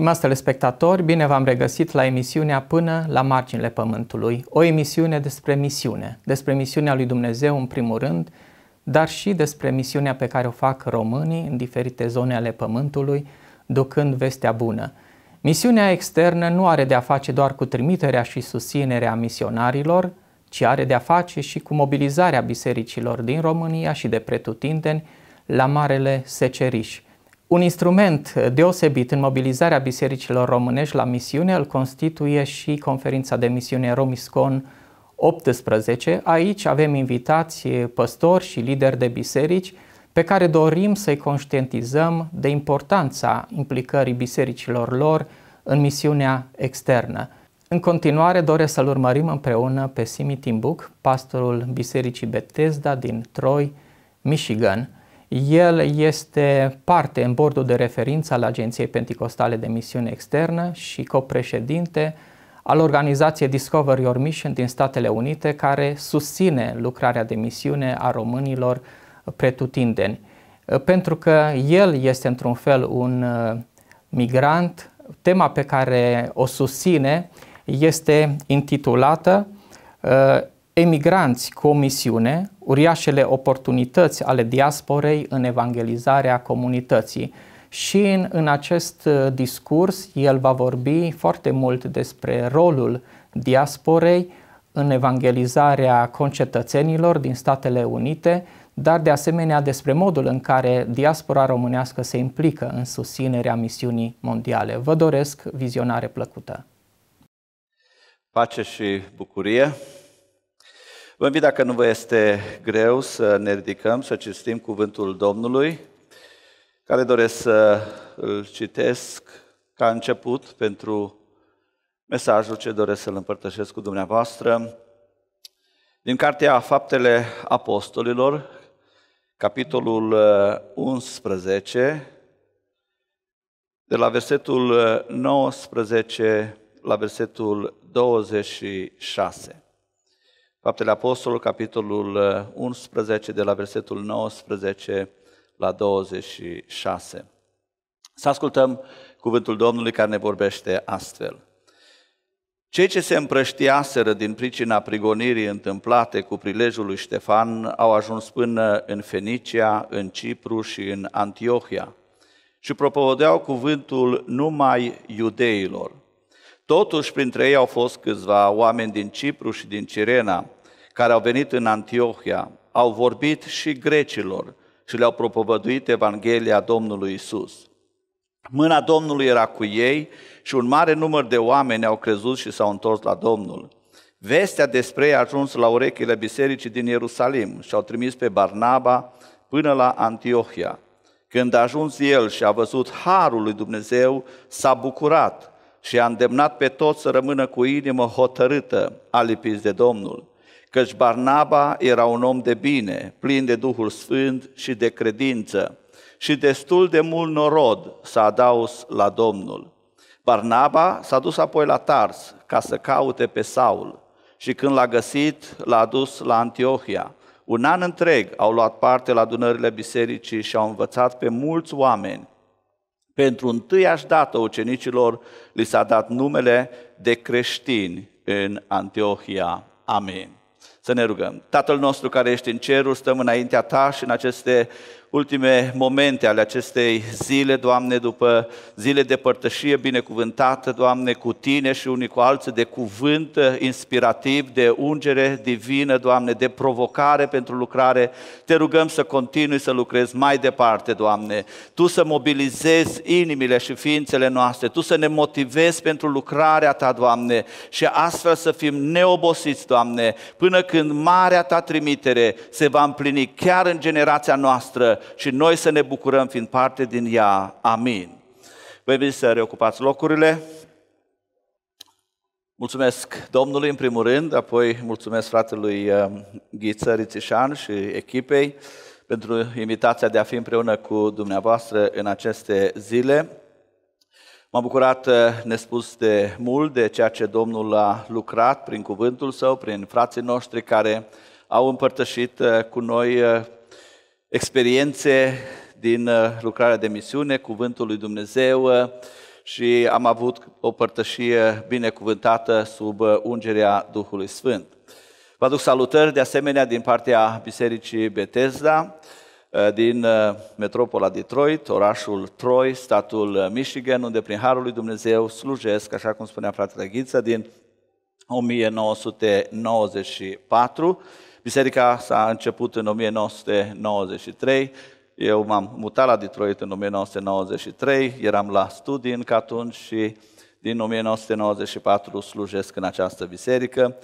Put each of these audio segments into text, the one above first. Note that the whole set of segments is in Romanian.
Stimați telespectatori, bine v-am regăsit la emisiunea Până la marginile Pământului, o emisiune despre misiune, despre misiunea lui Dumnezeu în primul rând, dar și despre misiunea pe care o fac românii în diferite zone ale Pământului, ducând vestea bună. Misiunea externă nu are de a face doar cu trimiterea și susținerea misionarilor, ci are de a face și cu mobilizarea bisericilor din România și de pretutindeni la Marele Seceriș – un instrument deosebit în mobilizarea bisericilor românești la misiune îl constituie și conferința de misiune Romiscon 18. Aici avem invitați eh, păstori și lideri de biserici pe care dorim să-i conștientizăm de importanța implicării bisericilor lor în misiunea externă. În continuare doresc să-l urmărim împreună pe Simi Timbuk, pastorul Bisericii Bethesda din Troy, Michigan, el este parte în bordul de referință al Agenției Pentecostale de Misiune Externă și copreședinte al organizației Discover Your Mission din Statele Unite, care susține lucrarea de misiune a românilor pretutindeni. Pentru că el este într-un fel un uh, migrant, tema pe care o susține este intitulată uh, Emigranți cu o misiune, uriașele oportunități ale diasporei în evangelizarea comunității. Și în, în acest uh, discurs el va vorbi foarte mult despre rolul diasporei în evangelizarea concetățenilor din Statele Unite, dar de asemenea despre modul în care diaspora românească se implică în susținerea misiunii mondiale. Vă doresc vizionare plăcută! Pace și bucurie! Vă invit dacă nu vă este greu să ne ridicăm, să citim cuvântul Domnului, care doresc să îl citesc ca început pentru mesajul ce doresc să-l împărtășesc cu dumneavoastră din cartea Faptele Apostolilor, capitolul 11, uh, de la versetul 19 uh, la versetul 26. Faptele Apostolului, capitolul 11, uh, de la versetul 19 la 26. Să ascultăm cuvântul Domnului care ne vorbește astfel. Cei ce se împrăștiaseră din pricina prigonirii întâmplate cu prilejul lui Ștefan au ajuns până în Fenicia, în Cipru și în Antiohia și propovădeau cuvântul numai iudeilor. Totuși, printre ei au fost câțiva oameni din Cipru și din Cirena, care au venit în Antiohia, au vorbit și grecilor și le-au propovăduit Evanghelia Domnului Isus. Mâna Domnului era cu ei și un mare număr de oameni au crezut și s-au întors la Domnul. Vestea despre ei a ajuns la urechile bisericii din Ierusalim și au trimis pe Barnaba până la Antiohia. Când a ajuns el și a văzut harul lui Dumnezeu, s-a bucurat și a îndemnat pe toți să rămână cu inimă hotărâtă, alipiți de Domnul, căci Barnaba era un om de bine, plin de Duhul Sfânt și de credință, și destul de mult norod s-a adaus la Domnul. Barnaba s-a dus apoi la Tars ca să caute pe Saul și când l-a găsit, l-a dus la Antiohia. Un an întreg au luat parte la adunările bisericii și au învățat pe mulți oameni pentru întâiași dată ucenicilor li s-a dat numele de creștini în Antiohia. Amin. Să ne rugăm. Tatăl nostru care ești în cerul, stăm înaintea ta și în aceste ultime momente ale acestei zile, Doamne, după zile de părtășie binecuvântată, Doamne, cu Tine și unii cu alții, de cuvânt inspirativ, de ungere divină, Doamne, de provocare pentru lucrare, Te rugăm să continui să lucrezi mai departe, Doamne. Tu să mobilizezi inimile și ființele noastre, Tu să ne motivezi pentru lucrarea Ta, Doamne, și astfel să fim neobosiți, Doamne, până când marea Ta trimitere se va împlini chiar în generația noastră, și noi să ne bucurăm fiind parte din ea. Amin. Vă invit să reocupați locurile. Mulțumesc Domnului în primul rând, apoi mulțumesc fratelui um, Ghiță Rițișan și echipei pentru invitația de a fi împreună cu dumneavoastră în aceste zile. M-am bucurat uh, nespus de mult de ceea ce Domnul a lucrat prin cuvântul său, prin frații noștri care au împărtășit uh, cu noi uh, experiențe din uh, lucrarea de misiune, Cuvântul lui Dumnezeu uh, și am avut o părtășie binecuvântată sub uh, ungerea Duhului Sfânt. Vă aduc salutări de asemenea din partea Bisericii Bethesda, din metropola Detroit, orașul Troy, statul Michigan, unde prin Harul lui Dumnezeu slujesc, așa cum spunea fratele Ghiță, din 1994 Biserica s-a început în 1993. Eu m-am mutat la Detroit în 1993, eram la studii încă atunci și din 1994 slujesc în această biserică.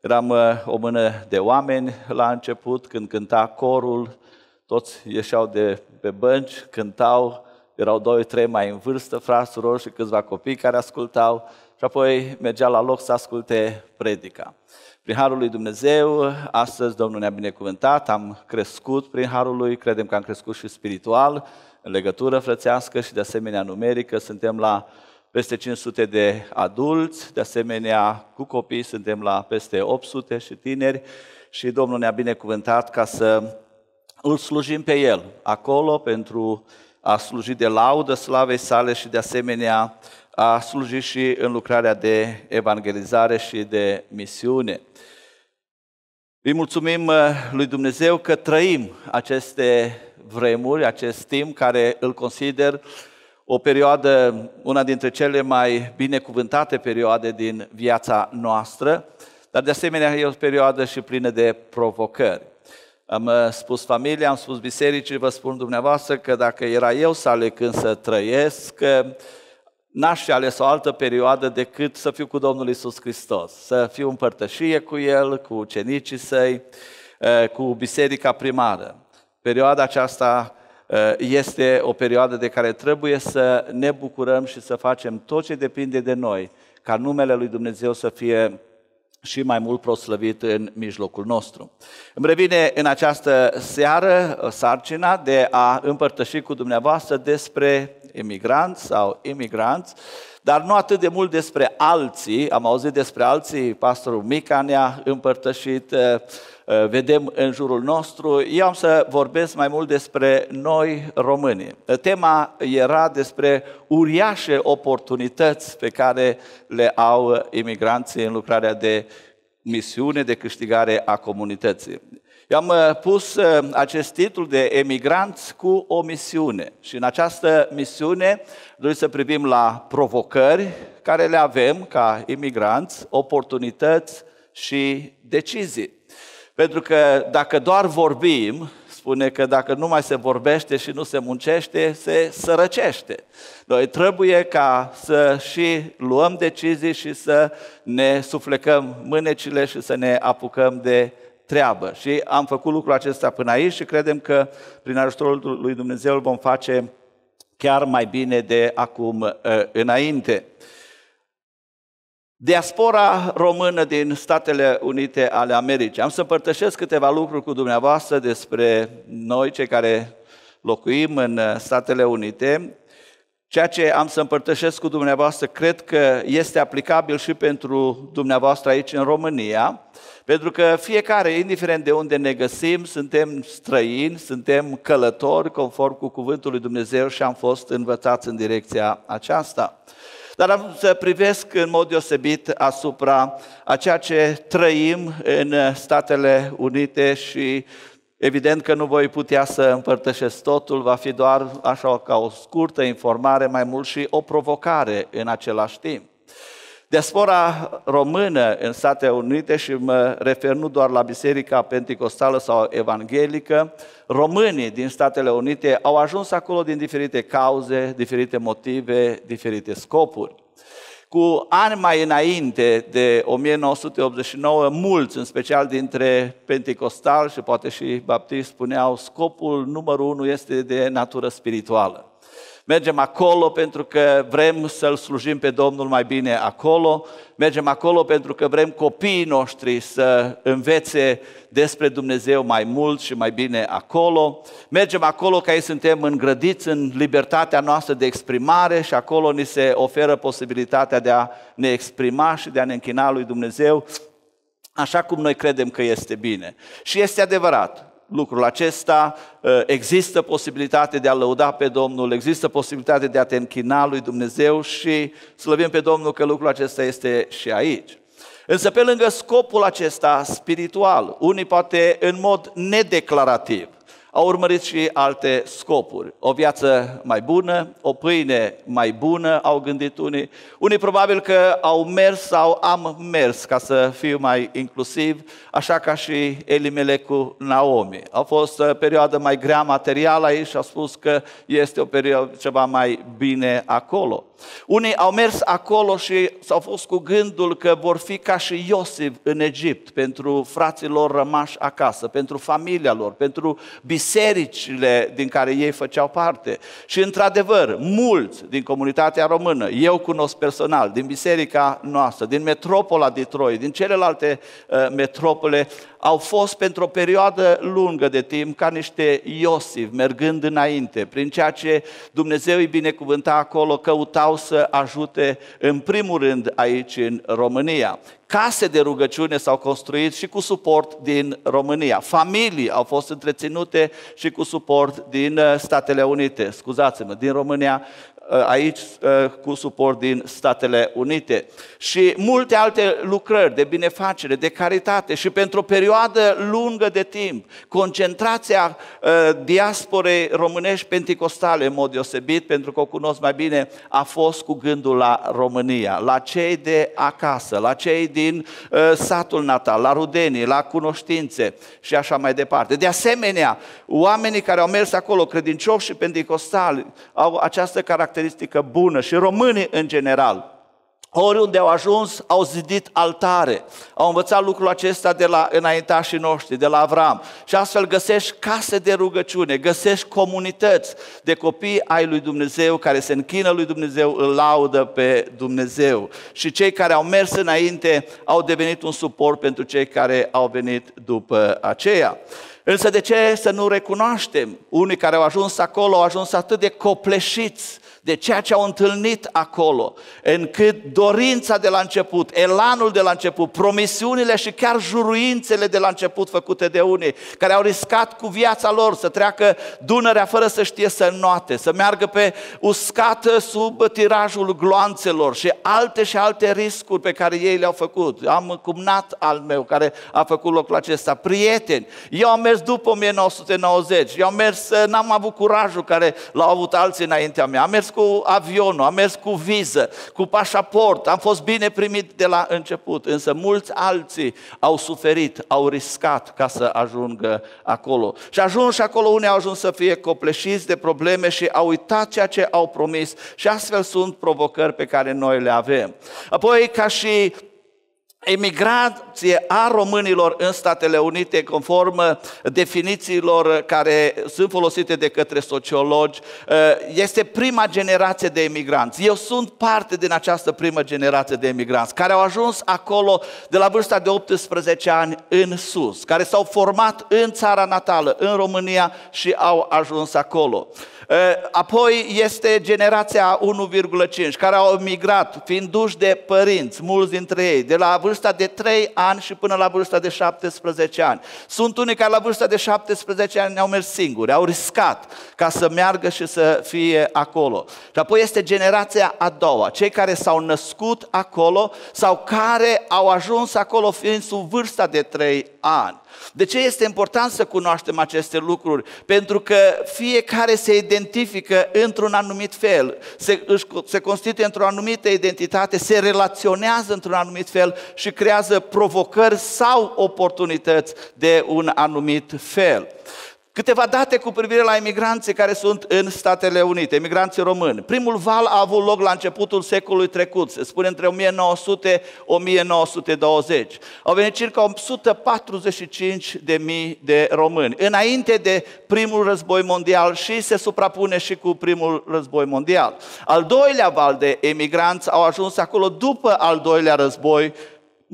Eram uh, o mână de oameni la început, când cânta corul, toți ieșeau de pe bănci, cântau, erau doi, trei mai în vârstă, frați, surori și câțiva copii care ascultau și apoi mergea la loc să asculte predica prin Harul lui Dumnezeu, astăzi Domnul ne-a binecuvântat, am crescut prin Harul lui, credem că am crescut și spiritual, în legătură frățească și de asemenea numerică, suntem la peste 500 de adulți, de asemenea cu copii suntem la peste 800 și tineri și Domnul ne-a binecuvântat ca să îl slujim pe El acolo pentru a sluji de laudă slavei sale și de asemenea a slujit și în lucrarea de evangelizare și de misiune. Îi mulțumim uh, lui Dumnezeu că trăim aceste vremuri, acest timp care îl consider o perioadă, una dintre cele mai binecuvântate perioade din viața noastră, dar de asemenea e o perioadă și plină de provocări. Am uh, spus familia, am spus bisericii, vă spun dumneavoastră că dacă era eu să aleg când să trăiesc, uh, n-aș fi ales o altă perioadă decât să fiu cu Domnul Isus Hristos, să fiu în părtășie cu El, cu ucenicii săi, cu biserica primară. Perioada aceasta este o perioadă de care trebuie să ne bucurăm și să facem tot ce depinde de noi, ca numele lui Dumnezeu să fie și mai mult proslăvit în mijlocul nostru. Îmi revine în această seară sarcina de a împărtăși cu dumneavoastră despre emigranți sau imigranți, dar nu atât de mult despre alții, am auzit despre alții, pastorul Mica ne-a împărtășit, eh, eh, vedem în jurul nostru. Eu am să vorbesc mai mult despre noi români. Tema era despre uriașe oportunități pe care le au imigranții în lucrarea de misiune de câștigare a comunității. I-am uh, pus uh, acest titlu de emigranți cu o misiune și în această misiune noi să privim la provocări care le avem ca emigranți, oportunități și decizii. Pentru că dacă doar vorbim, spune că dacă nu mai se vorbește și nu se muncește, se sărăcește. Noi trebuie ca să și luăm decizii și să ne suflecăm mânecile și să ne apucăm de treabă. Și am făcut lucrul acesta până aici și credem că prin ajutorul lui Dumnezeu îl vom face chiar mai bine de acum uh, înainte. Diaspora română din Statele Unite ale Americii. Am să împărtășesc câteva lucruri cu dumneavoastră despre noi, cei care locuim în Statele Unite. Ceea ce am să împărtășesc cu dumneavoastră cred că este aplicabil și pentru dumneavoastră aici în România, pentru că fiecare, indiferent de unde ne găsim, suntem străini, suntem călători conform cu cuvântul lui Dumnezeu și am fost învățați în direcția aceasta. Dar am să privesc în mod deosebit asupra a ceea ce trăim în Statele Unite și Evident că nu voi putea să împărtășesc totul, va fi doar așa ca o scurtă informare, mai mult și o provocare în același timp. Diaspora română în Statele Unite și mă refer nu doar la Biserica Pentecostală sau Evanghelică, românii din Statele Unite au ajuns acolo din diferite cauze, diferite motive, diferite scopuri cu ani mai înainte de 1989, mulți, în special dintre pentecostali și poate și baptiști, spuneau scopul numărul unu este de natură spirituală mergem acolo pentru că vrem să-L slujim pe Domnul mai bine acolo, mergem acolo pentru că vrem copiii noștri să învețe despre Dumnezeu mai mult și mai bine acolo, mergem acolo ca ei suntem îngrădiți în libertatea noastră de exprimare și acolo ni se oferă posibilitatea de a ne exprima și de a ne închina lui Dumnezeu așa cum noi credem că este bine. Și este adevărat, lucrul acesta, ă, există posibilitate de a lăuda pe Domnul, există posibilitate de a te închina lui Dumnezeu și slăvim pe Domnul că lucrul acesta este și aici. Însă pe lângă scopul acesta spiritual, unii poate în mod nedeclarativ, au urmărit și alte scopuri. O viață mai bună, o pâine mai bună, au gândit unii. Unii probabil că au mers sau am mers, ca să fiu mai inclusiv, așa ca și Elimele cu Naomi. A fost o uh, perioadă mai grea materială aici și a spus că este o perioadă ceva mai bine acolo. Unii au mers acolo și s-au fost cu gândul că vor fi ca și Iosif în Egipt, pentru fraților rămași acasă, pentru familia lor, pentru biserică bisericile din care ei făceau parte. Și într-adevăr, mulți din comunitatea română, eu cunosc personal, din biserica noastră, din metropola Detroit, din celelalte uh, metropole, au fost pentru o perioadă lungă de timp ca niște Iosif, mergând înainte, prin ceea ce Dumnezeu îi binecuvânta acolo, căutau să ajute în primul rând aici în România. Case de rugăciune s-au construit și cu suport din România. Familii au fost întreținute și cu suport din uh, Statele Unite, scuzați-mă, din România Uh, aici uh, cu suport din Statele Unite și multe alte lucrări de binefacere, de caritate și pentru o perioadă lungă de timp, concentrația uh, diasporei românești pentecostale în mod deosebit, pentru că o cunosc mai bine, a fost cu gândul la România, la cei de acasă, la cei din satul natal, la rudenii, la cunoștințe și așa mai departe. De asemenea, oamenii care au mers acolo, credincioși și pentecostali, au această caracteristică caracteristică bună și românii în general. Oriunde au ajuns, au zidit altare. Au învățat lucrul acesta de la înaintașii noștri, de la Avram. Și astfel găsești case de rugăciune, găsești comunități de copii ai lui Dumnezeu care se închină lui Dumnezeu, îl laudă pe Dumnezeu. Și cei care au mers înainte au devenit un suport pentru cei care au venit după aceea. Însă de ce să nu recunoaștem? Unii care au ajuns acolo au ajuns atât de copleșiți de ceea ce au întâlnit acolo, încât dorința de la început, elanul de la început, promisiunile și chiar juruințele de la început făcute de unii, care au riscat cu viața lor să treacă Dunărea fără să știe să noate, să meargă pe uscată sub tirajul gloanțelor și alte și alte riscuri pe care ei le-au făcut. Am cumnat al meu care a făcut locul acesta, prieteni. Eu am mers după 1990, eu am mers, n-am avut curajul care l-au avut alții înaintea mea, am mers cu avionul, am mers cu viză, cu pașaport, am fost bine primit de la început, însă mulți alții au suferit, au riscat ca să ajungă acolo. Și și acolo, unii au ajuns să fie copleșiți de probleme și au uitat ceea ce au promis și astfel sunt provocări pe care noi le avem. Apoi, ca și emigrație a românilor în Statele Unite, conform uh, definițiilor uh, care sunt folosite de către sociologi, uh, este prima generație de emigranți. Eu sunt parte din această primă generație de emigranți, care au ajuns acolo de la vârsta de 18 ani în sus, care s-au format în țara natală, în România și au ajuns acolo. Apoi este generația 1,5, care au emigrat, fiind duși de părinți, mulți dintre ei, de la vârsta vârsta de 3 ani și până la vârsta de 17 ani. Sunt unii care la vârsta de 17 ani au mers singuri, au riscat ca să meargă și să fie acolo. Și apoi este generația a doua, cei care s-au născut acolo sau care au ajuns acolo fiind sub vârsta de 3 ani. De ce este important să cunoaștem aceste lucruri? Pentru că fiecare se identifică într-un anumit fel, se, își, se constituie într-o anumită identitate, se relaționează într-un anumit fel și creează provocări sau oportunități de un anumit fel. Câteva date cu privire la emigranții care sunt în Statele Unite, emigranții români. Primul val a avut loc la începutul secolului trecut, se spune între 1900-1920. Au venit circa 145 de mii de români, înainte de primul război mondial și se suprapune și cu primul război mondial. Al doilea val de emigranți au ajuns acolo după al doilea război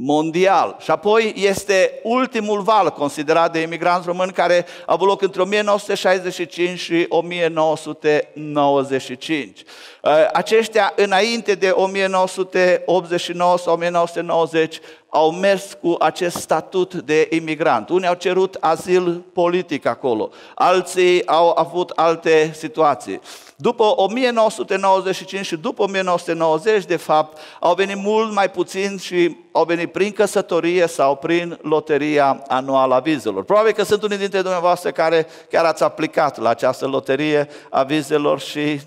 mondial. Și apoi este ultimul val considerat de imigranți români care a avut loc între 1965 și 1995. Uh, aceștia, înainte de 1989 sau 1990, au mers cu acest statut de imigrant. Unii au cerut azil politic acolo, alții au avut alte situații. După 1995 și după 1990, de fapt, au venit mult mai puțin și au venit prin căsătorie sau prin loteria anuală a vizelor. Probabil că sunt unii dintre dumneavoastră care chiar ați aplicat la această loterie a vizelor și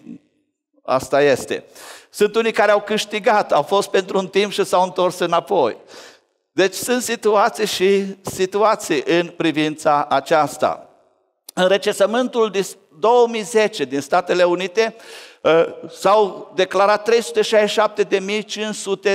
Asta este. Sunt unii care au câștigat, au fost pentru un timp și s-au întors înapoi. Deci sunt situații și situații în privința aceasta. În recesământul din 2010 din Statele Unite ă, s-au declarat 367.500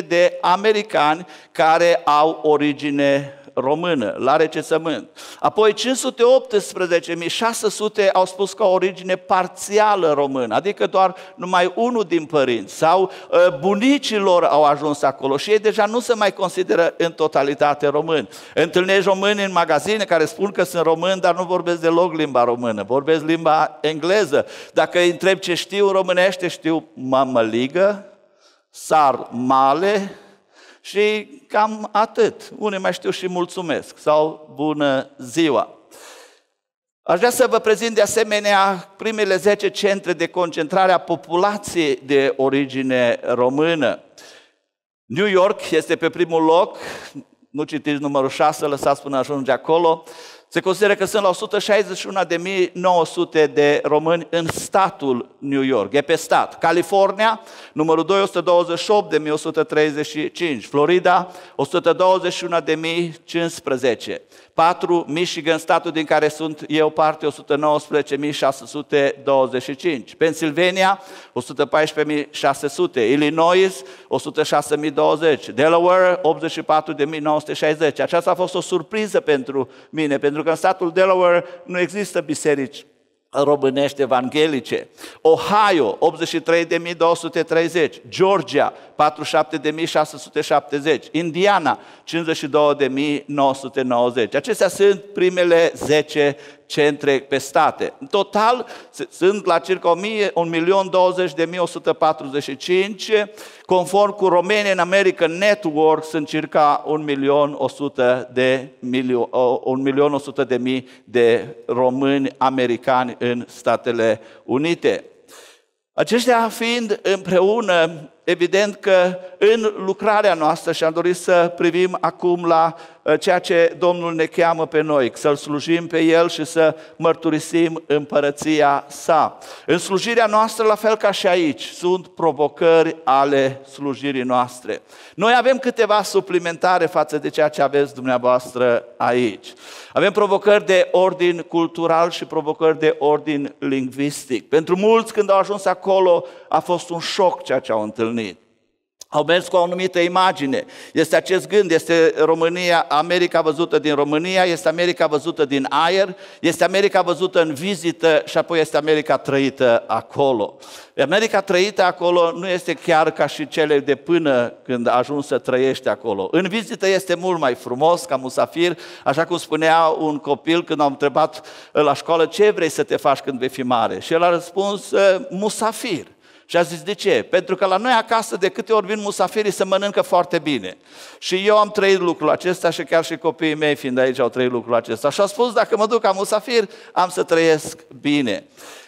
de americani care au origine română, la recesământ. Apoi 518.600 au spus că o origine parțială română, adică doar numai unul din părinți sau ă, bunicilor au ajuns acolo și ei deja nu se mai consideră în totalitate români. Întâlnești români în magazine care spun că sunt români, dar nu vorbesc deloc limba română, vorbesc limba engleză. Dacă îi întreb ce știu românește, știu mamăligă, male și cam atât. Unii mai știu și mulțumesc sau bună ziua. Aș vrea să vă prezint de asemenea primele 10 centre de concentrare a populației de origine română. New York este pe primul loc, nu citiți numărul 6, lăsați până ajunge acolo. Se consideră că sunt la 161.900 de români în statul New York. E pe stat. California, numărul 2, 128.135. Florida, 121.015. 4 Michigan, statul din care sunt eu parte, 119.625. Pennsylvania, 114.600. Illinois, 106.020. Delaware, 84.960. Aceasta a fost o surpriză pentru mine, pentru că în statul Delaware nu există biserici românești evanghelice. Ohio, 83.230, Georgia, 47.670, Indiana, 52.990. Acestea sunt primele 10 centre pe state. În total sunt la circa 1.020.145, conform cu Romania în America Network sunt circa 1.100.000 de, milio, de, mii de români americani în Statele Unite. Aceștia fiind împreună Evident că în lucrarea noastră și am dorit să privim acum la uh, ceea ce Domnul ne cheamă pe noi, să-L slujim pe El și să mărturisim împărăția sa. În slujirea noastră, la fel ca și aici, sunt provocări ale slujirii noastre. Noi avem câteva suplimentare față de ceea ce aveți dumneavoastră aici. Avem provocări de ordin cultural și provocări de ordin lingvistic. Pentru mulți, când au ajuns acolo, a fost un șoc ceea ce au întâlnit. Au mers cu o anumită imagine. Este acest gând, este România, America văzută din România, este America văzută din aer, este America văzută în vizită și apoi este America trăită acolo. America trăită acolo nu este chiar ca și cele de până când ajuns să trăiești acolo. În vizită este mult mai frumos ca musafir, așa cum spunea un copil când am întrebat la școală ce vrei să te faci când vei fi mare. Și el a răspuns musafir. Și a zis, de ce? Pentru că la noi acasă de câte ori vin musafirii să mănâncă foarte bine. Și eu am trăit lucrul acesta și chiar și copiii mei fiind aici au trăit lucrul acesta. Și a spus, dacă mă duc ca musafir, am să trăiesc bine.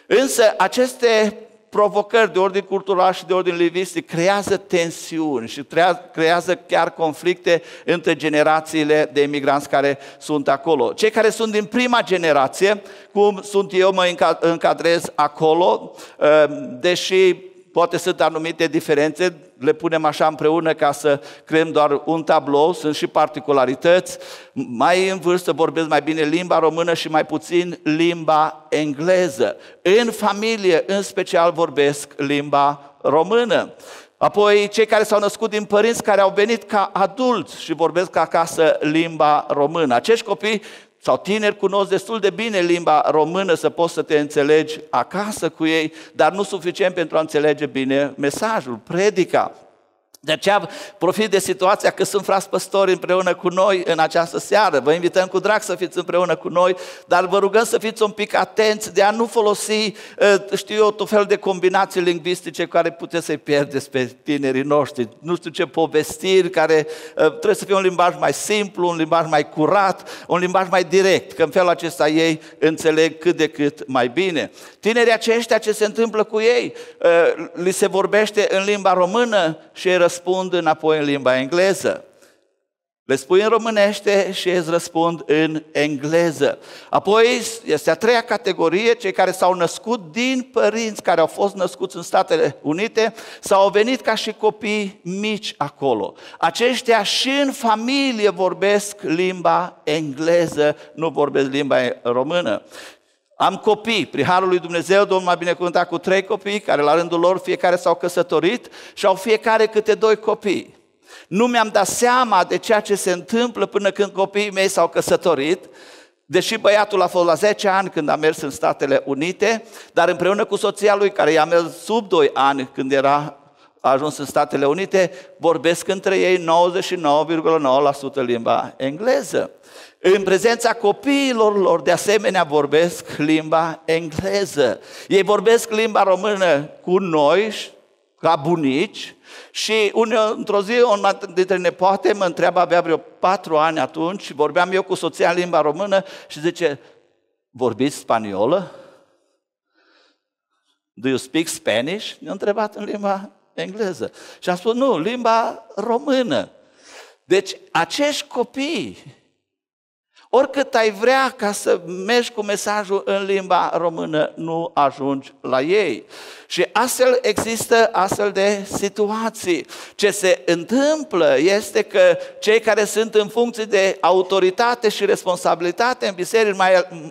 Însă aceste provocări de ordin cultural și de ordin livistic creează tensiuni și creează chiar conflicte între generațiile de emigranți care sunt acolo. Cei care sunt din prima generație, cum sunt eu, mă încadrez acolo, ă, deși poate sunt anumite diferențe, le punem așa împreună ca să creăm doar un tablou, sunt și particularități. Mai în vârstă vorbesc mai bine limba română și mai puțin limba engleză. În familie, în special, vorbesc limba română. Apoi cei care s-au născut din părinți care au venit ca adulți și vorbesc acasă limba română. Acești copii sau tineri cunosc destul de bine limba română să poți să te înțelegi acasă cu ei, dar nu suficient pentru a înțelege bine mesajul, predica. De aceea profit de situația că sunt frați păstori împreună cu noi în această seară. Vă invităm cu drag să fiți împreună cu noi, dar vă rugăm să fiți un pic atenți de a nu folosi, ă, știu eu, tot fel de combinații lingvistice care puteți să-i pierdeți pe tinerii noștri. Nu știu ce povestiri care ă, trebuie să fie un limbaj mai simplu, un limbaj mai curat, un limbaj mai direct, că în felul acesta ei înțeleg cât de cât mai bine. Tinerii aceștia, ce se întâmplă cu ei? Ă, li se vorbește în limba română și ei răspund înapoi în limba engleză. Le spui în românește și ei îți răspund în engleză. Apoi este a treia categorie, cei care s-au născut din părinți care au fost născuți în Statele Unite sau au venit ca și copii mici acolo. Aceștia și în familie vorbesc limba engleză, nu vorbesc limba română. Am copii, prin harul lui Dumnezeu, Domnul m-a binecuvântat cu trei copii, care la rândul lor fiecare s-au căsătorit și au fiecare câte doi copii. Nu mi-am dat seama de ceea ce se întâmplă până când copiii mei s-au căsătorit, deși băiatul a fost la 10 ani când a mers în Statele Unite, dar împreună cu soția lui, care i-a mers sub 2 ani când era a ajuns în Statele Unite, vorbesc între ei 99,9% limba engleză. În prezența copiilor lor, de asemenea, vorbesc limba engleză. Ei vorbesc limba română cu noi, ca bunici, și une, într-o zi, una dintre nepoate mă întreabă, avea vreo patru ani atunci, vorbeam eu cu soția în limba română și zice, vorbiți spaniolă? Do you speak Spanish? Ne-a întrebat în limba engleză. Și am spus, nu, limba română. Deci, acești copii Oricât ai vrea ca să mergi cu mesajul în limba română, nu ajungi la ei. Și astfel există astfel de situații. Ce se întâmplă este că cei care sunt în funcție de autoritate și responsabilitate în biserică,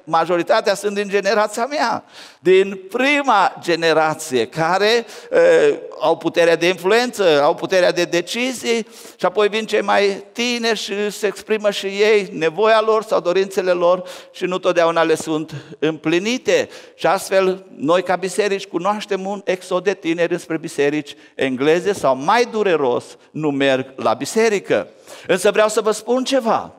majoritatea sunt din generația mea, din prima generație, care uh, au puterea de influență, au puterea de decizii și apoi vin cei mai tineri și se exprimă și ei nevoia lor sau dorințele lor și nu totdeauna le sunt împlinite. Și astfel noi ca biserici cunoaștem un exod de tineri înspre biserici engleze sau mai dureros, nu merg la biserică. Însă vreau să vă spun ceva.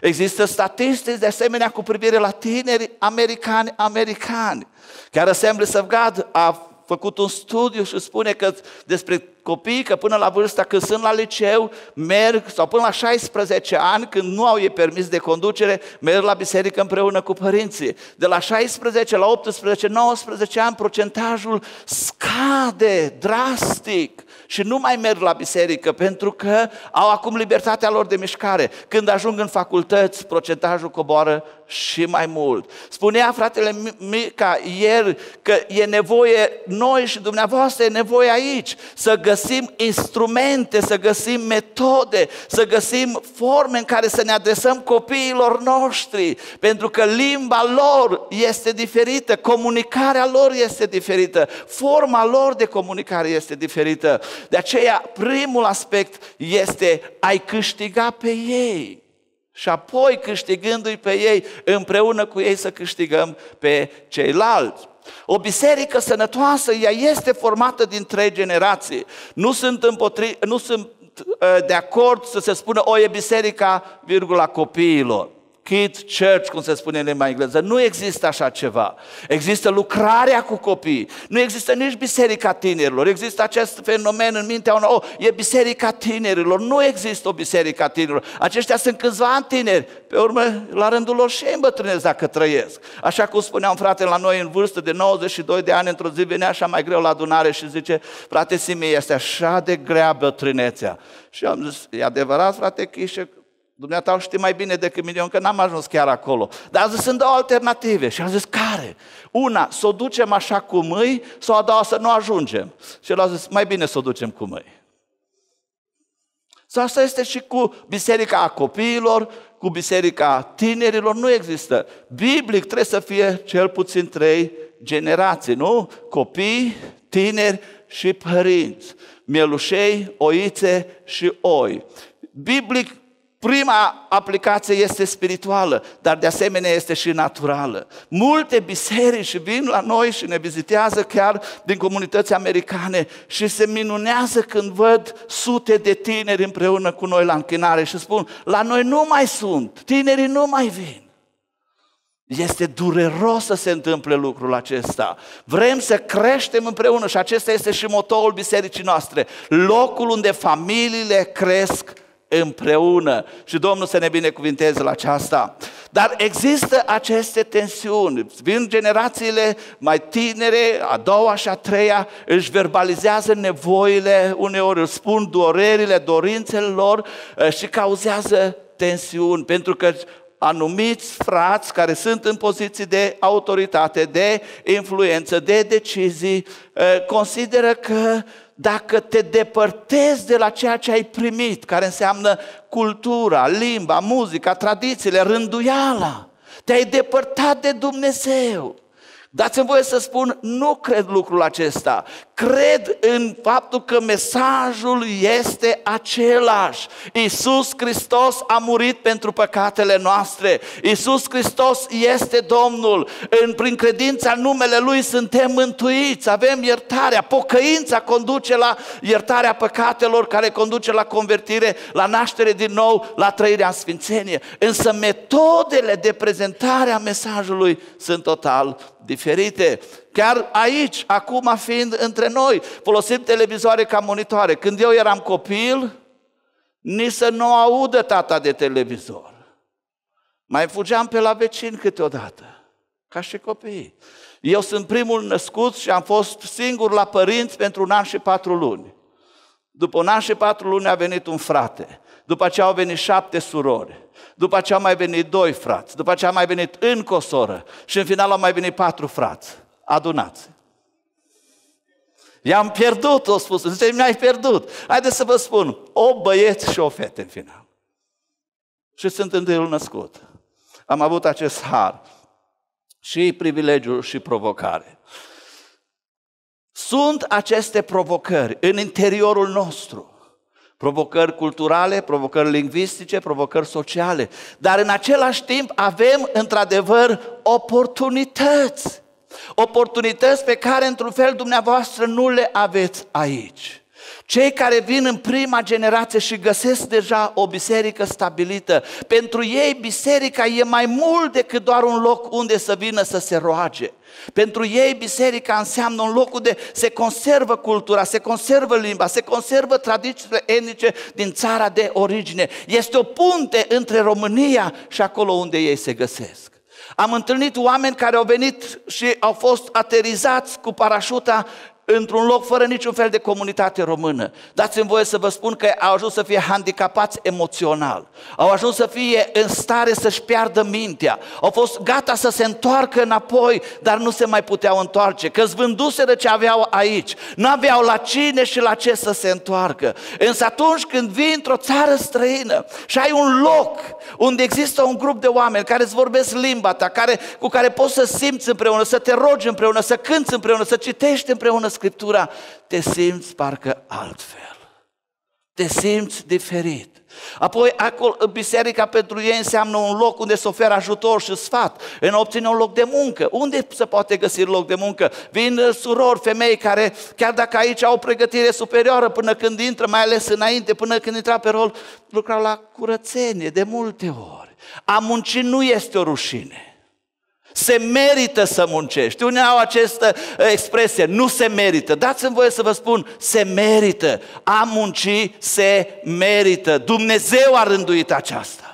Există statistici de asemenea cu privire la tineri americani americani. Chiar Assembly of God a făcut un studiu și spune că despre copii, că până la vârsta când sunt la liceu, merg, sau până la 16 ani, când nu au ei permis de conducere, merg la biserică împreună cu părinții. De la 16 la 18, 19 ani, procentajul scade drastic și nu mai merg la biserică pentru că au acum libertatea lor de mișcare. Când ajung în facultăți, procentajul coboară și mai mult. Spunea fratele Mica ieri că e nevoie, noi și dumneavoastră e nevoie aici, să găsim instrumente, să găsim metode, să găsim forme în care să ne adresăm copiilor noștri, pentru că limba lor este diferită, comunicarea lor este diferită, forma lor de comunicare este diferită. De aceea, primul aspect este ai câștiga pe ei și apoi câștigându-i pe ei, împreună cu ei să câștigăm pe ceilalți. O biserică sănătoasă, ea este formată din trei generații. Nu sunt, împotri, nu sunt ă, de acord să se spună o e biserica, virgula copiilor kid church, cum se spune în limba engleză. Nu există așa ceva. Există lucrarea cu copii. Nu există nici biserica tinerilor. Există acest fenomen în mintea unor, oh, e biserica tinerilor. Nu există o biserica tinerilor. Aceștia sunt câțiva ani tineri. Pe urmă, la rândul lor și îmbătrânesc dacă trăiesc. Așa cum spuneam frate la noi în vârstă de 92 de ani, într-o zi venea așa mai greu la adunare și zice, frate Simi, este așa de grea bătrânețea. Și am zis, e adevărat, frate Chișe, Dumneata știe mai bine decât mine, eu încă n-am ajuns chiar acolo. Dar a zis, sunt două alternative. Și a zis, care? Una, să o ducem așa cum mâi, sau a doua, să nu ajungem. Și el a zis, mai bine să o ducem cum mâi. Sau asta este și cu biserica a copiilor, cu biserica tinerilor, nu există. Biblic trebuie să fie cel puțin trei generații, nu? Copii, tineri și părinți, mielușei, oițe și oi. Biblic Prima aplicație este spirituală, dar de asemenea este și naturală. Multe biserici vin la noi și ne vizitează chiar din comunități americane și se minunează când văd sute de tineri împreună cu noi la închinare și spun, la noi nu mai sunt, tinerii nu mai vin. Este dureros să se întâmple lucrul acesta. Vrem să creștem împreună și acesta este și motorul bisericii noastre. Locul unde familiile cresc împreună. Și Domnul să ne binecuvinteze la aceasta. Dar există aceste tensiuni. Vin generațiile mai tinere, a doua și a treia, își verbalizează nevoile, uneori îl spun dorerile, dorințele lor eh, și cauzează tensiuni, pentru că anumiți frați care sunt în poziții de autoritate, de influență, de decizii, consideră că dacă te depărtezi de la ceea ce ai primit, care înseamnă cultura, limba, muzica, tradițiile, rânduiala, te-ai depărtat de Dumnezeu. Dați-mi voie să spun, nu cred lucrul acesta. Cred în faptul că mesajul este același. Iisus Hristos a murit pentru păcatele noastre. Iisus Hristos este Domnul. În, prin credința numele Lui suntem mântuiți, avem iertarea. Pocăința conduce la iertarea păcatelor, care conduce la convertire, la naștere din nou, la trăirea în sfințenie. Însă metodele de prezentare a mesajului sunt total diferite. Chiar aici, acum fiind între noi, folosim televizoare ca monitoare. Când eu eram copil, nici să nu audă tata de televizor. Mai fugeam pe la vecini câteodată, ca și copii. Eu sunt primul născut și am fost singur la părinți pentru un an și patru luni. După un an și patru luni a venit un frate. După aceea au venit șapte surori. După aceea au mai venit doi frați. După aceea au mai venit încă o soră. Și în final au mai venit patru frați adunați. I-am pierdut, o spus. Zice, mi-ai pierdut. Haideți să vă spun, o băieți și o fete în final. Și sunt întâiul născut. Am avut acest har și privilegiu și provocare. Sunt aceste provocări în interiorul nostru. Provocări culturale, provocări lingvistice, provocări sociale. Dar în același timp avem într-adevăr oportunități. Oportunități pe care într-un fel dumneavoastră nu le aveți aici. Cei care vin în prima generație și găsesc deja o biserică stabilită, pentru ei biserica e mai mult decât doar un loc unde să vină să se roage. Pentru ei biserica înseamnă un loc unde se conservă cultura, se conservă limba, se conservă tradițiile etnice din țara de origine. Este o punte între România și acolo unde ei se găsesc. Am întâlnit oameni care au venit și au fost aterizați cu parașuta într-un loc fără niciun fel de comunitate română. Dați-mi voie să vă spun că au ajuns să fie handicapați emoțional, au ajuns să fie în stare să-și piardă mintea, au fost gata să se întoarcă înapoi, dar nu se mai puteau întoarce, că de ce aveau aici, n-aveau la cine și la ce să se întoarcă. Însă atunci când vii într-o țară străină și ai un loc unde există un grup de oameni care îți vorbesc limba ta, care, cu care poți să simți împreună, să te rogi împreună, să cânți împreună, să citești împreună, Scriptura, te simți parcă altfel. Te simți diferit. Apoi, acolo, biserica pentru ei înseamnă un loc unde să oferă ajutor și sfat, în obține un loc de muncă. Unde se poate găsi loc de muncă? Vin uh, surori, femei care, chiar dacă aici au o pregătire superioară până când intră, mai ales înainte, până când intra pe rol, lucrau la curățenie de multe ori. A munci nu este o rușine. Se merită să muncești. Unii au această uh, expresie, nu se merită. Dați-mi voie să vă spun, se merită. A munci se merită. Dumnezeu a rânduit aceasta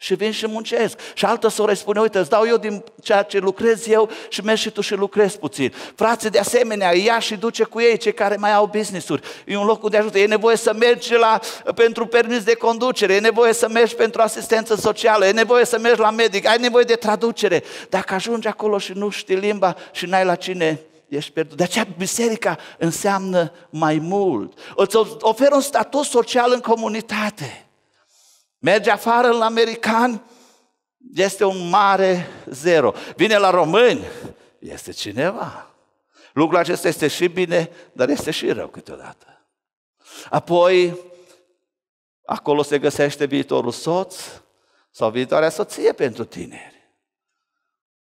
și vin și muncesc. Și altă soră îi spune, uite, îți dau eu din ceea ce lucrez eu și mergi și tu și lucrezi puțin. Frații de asemenea, ia și duce cu ei cei care mai au business-uri. E un loc unde ajută. E nevoie să mergi la, pentru permis de conducere, e nevoie să mergi pentru asistență socială, e nevoie să mergi la medic, ai nevoie de traducere. Dacă ajungi acolo și nu știi limba și n-ai la cine ești pierdut. De aceea biserica înseamnă mai mult. Îți oferă un statut social în comunitate. Merge afară la american, este un mare zero. Vine la români, este cineva. Lucrul acesta este și bine, dar este și rău câteodată. Apoi, acolo se găsește viitorul soț sau viitoarea soție pentru tineri.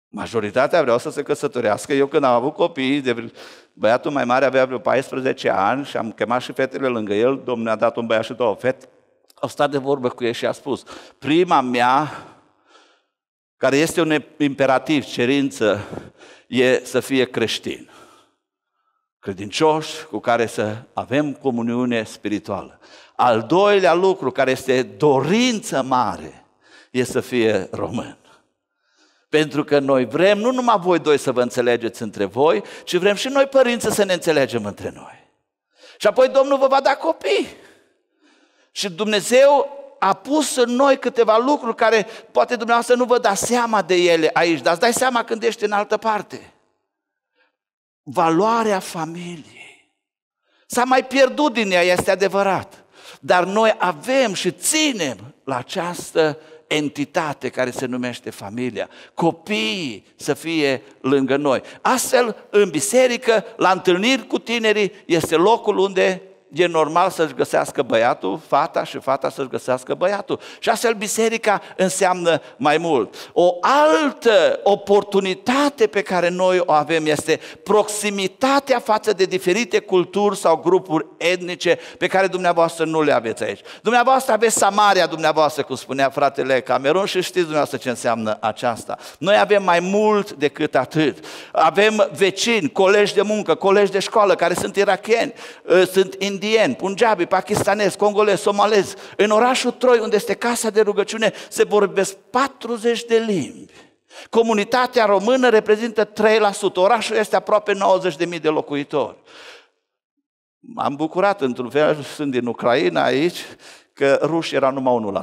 Majoritatea vreau să se căsătorească. Eu când am avut copii, de băiatul mai mare avea vreo 14 ani și am chemat și fetele lângă el, Domnul a dat un băiat și două fete, au stat de vorbă cu ei și a spus, prima mea, care este un imperativ, cerință, e să fie creștin. Credincioși cu care să avem comuniune spirituală. Al doilea lucru, care este dorință mare, e să fie român. Pentru că noi vrem, nu numai voi doi să vă înțelegeți între voi, ci vrem și noi părinți să ne înțelegem între noi. Și apoi Domnul vă va da copii. Și Dumnezeu a pus în noi câteva lucruri care poate dumneavoastră nu vă dați seama de ele aici, dar îți dai seama când ești în altă parte. Valoarea familiei. S-a mai pierdut din ea, este adevărat. Dar noi avem și ținem la această entitate care se numește familia, copiii să fie lângă noi. Astfel, în biserică, la întâlniri cu tinerii, este locul unde e normal să-și găsească băiatul fata și fata să-și găsească băiatul. Și astfel biserica înseamnă mai mult. O altă oportunitate pe care noi o avem este proximitatea față de diferite culturi sau grupuri etnice pe care dumneavoastră nu le aveți aici. Dumneavoastră aveți Samaria dumneavoastră, cum spunea fratele Cameron și știți dumneavoastră ce înseamnă aceasta. Noi avem mai mult decât atât. Avem vecini, colegi de muncă, colegi de școală care sunt irakieni. Ă, sunt indieni, Indien, punjabi, Pakistanez, Congolez, Somalez, în orașul Troi, unde este casa de rugăciune, se vorbesc 40 de limbi. Comunitatea română reprezintă 3%, orașul este aproape 90.000 de locuitori. M-am bucurat într-un fel, sunt din Ucraina aici, că ruși era numai 1%.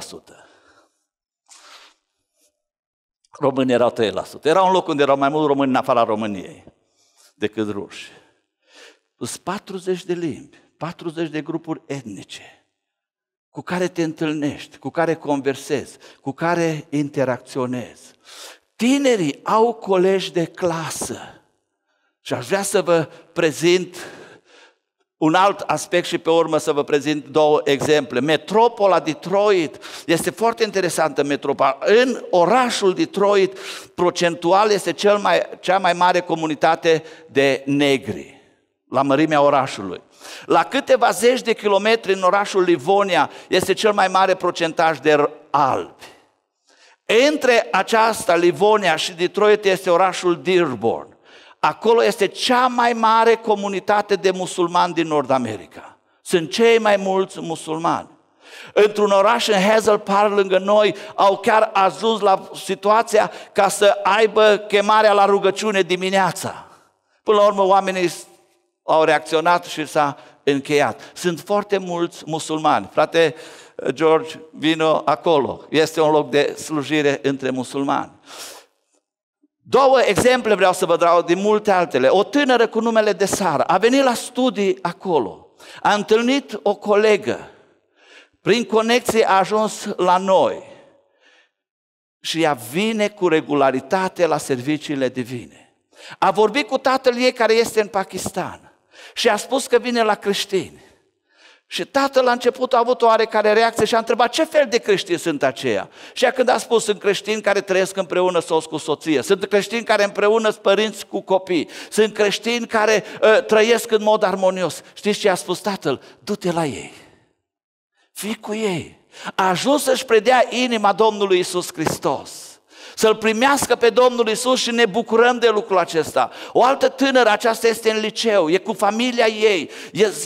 Români erau 3%. Era un loc unde erau mai mulți români în afara României decât ruși. Sunt 40 de limbi. 40 de grupuri etnice cu care te întâlnești, cu care conversezi, cu care interacționezi. Tinerii au colegi de clasă și aș vrea să vă prezint un alt aspect și pe urmă să vă prezint două exemple. Metropola Detroit este foarte interesantă metropola. În orașul Detroit, procentual este cel mai, cea mai mare comunitate de negri la mărimea orașului. La câteva zeci de kilometri în orașul Livonia este cel mai mare procentaj de albi. Între aceasta, Livonia și Detroit, este orașul Dearborn. Acolo este cea mai mare comunitate de musulmani din Nord America. Sunt cei mai mulți musulmani. Într-un oraș în Hazel Park lângă noi au chiar ajuns la situația ca să aibă chemarea la rugăciune dimineața. Până la urmă oamenii au reacționat și s-a încheiat. Sunt foarte mulți musulmani. Frate eh, George, vino acolo. Este un loc de slujire între musulmani. Două exemple vreau să vă dau din multe altele. O tânără cu numele de Sara a venit la studii acolo. A întâlnit o colegă. Prin conexie a ajuns la noi. Și ea vine cu regularitate la serviciile divine. A vorbit cu tatăl ei care este în Pakistan și a spus că vine la creștini. Și tatăl la început a avut o oarecare reacție și a întrebat ce fel de creștini sunt aceia. Și când a spus, sunt creștini care trăiesc împreună soț cu soție, sunt creștini care împreună sunt părinți cu copii, sunt creștini care uh, trăiesc în mod armonios. Știți ce a spus tatăl? Du-te la ei, fii cu ei. A ajuns să-și predea inima Domnului Isus Hristos să-L primească pe Domnul Isus și ne bucurăm de lucrul acesta. O altă tânără, aceasta este în liceu, e cu familia ei,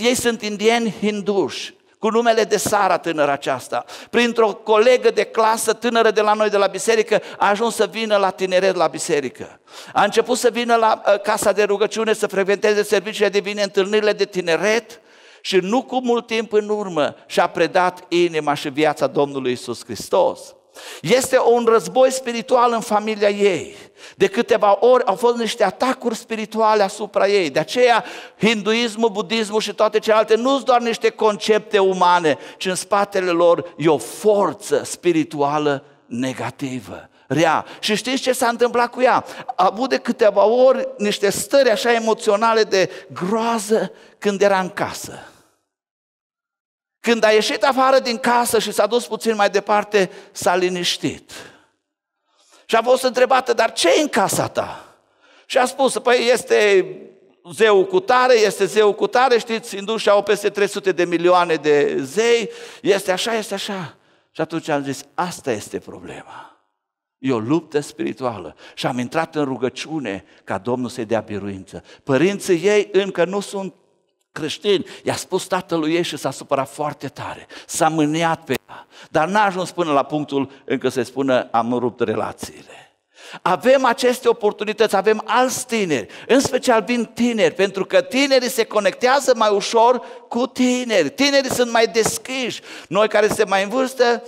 ei sunt indieni hinduși cu numele de Sara tânăra aceasta. Printr-o colegă de clasă tânără de la noi, de la biserică, a ajuns să vină la tineret la biserică. A început să vină la uh, casa de rugăciune, să frecventeze serviciile vine întâlnirile de tineret și nu cu mult timp în urmă și-a predat inima și viața Domnului Isus Hristos. Este un război spiritual în familia ei. De câteva ori au fost niște atacuri spirituale asupra ei. De aceea, hinduismul, budismul și toate celelalte nu sunt doar niște concepte umane, ci în spatele lor e o forță spirituală negativă rea. Și știți ce s-a întâmplat cu ea? A avut de câteva ori niște stări așa emoționale de groază când era în casă. Când a ieșit afară din casă și s-a dus puțin mai departe, s-a liniștit. Și a fost întrebată, dar ce e în casa ta? Și a spus, păi este zeul cu tare, este zeul cu tare, știți, indușii au peste 300 de milioane de zei, este așa, este așa. Și atunci am zis, asta este problema. E o luptă spirituală și am intrat în rugăciune ca Domnul să-i dea biruință. Părinții ei încă nu sunt creștini, i-a spus tatălui ei și s-a supărat foarte tare, s-a mâniat pe ea, dar n-a ajuns până la punctul încă se spună am rupt relațiile. Avem aceste oportunități, avem alți tineri, în special vin tineri, pentru că tinerii se conectează mai ușor cu tineri, tinerii sunt mai deschiși. Noi care suntem mai în vârstă,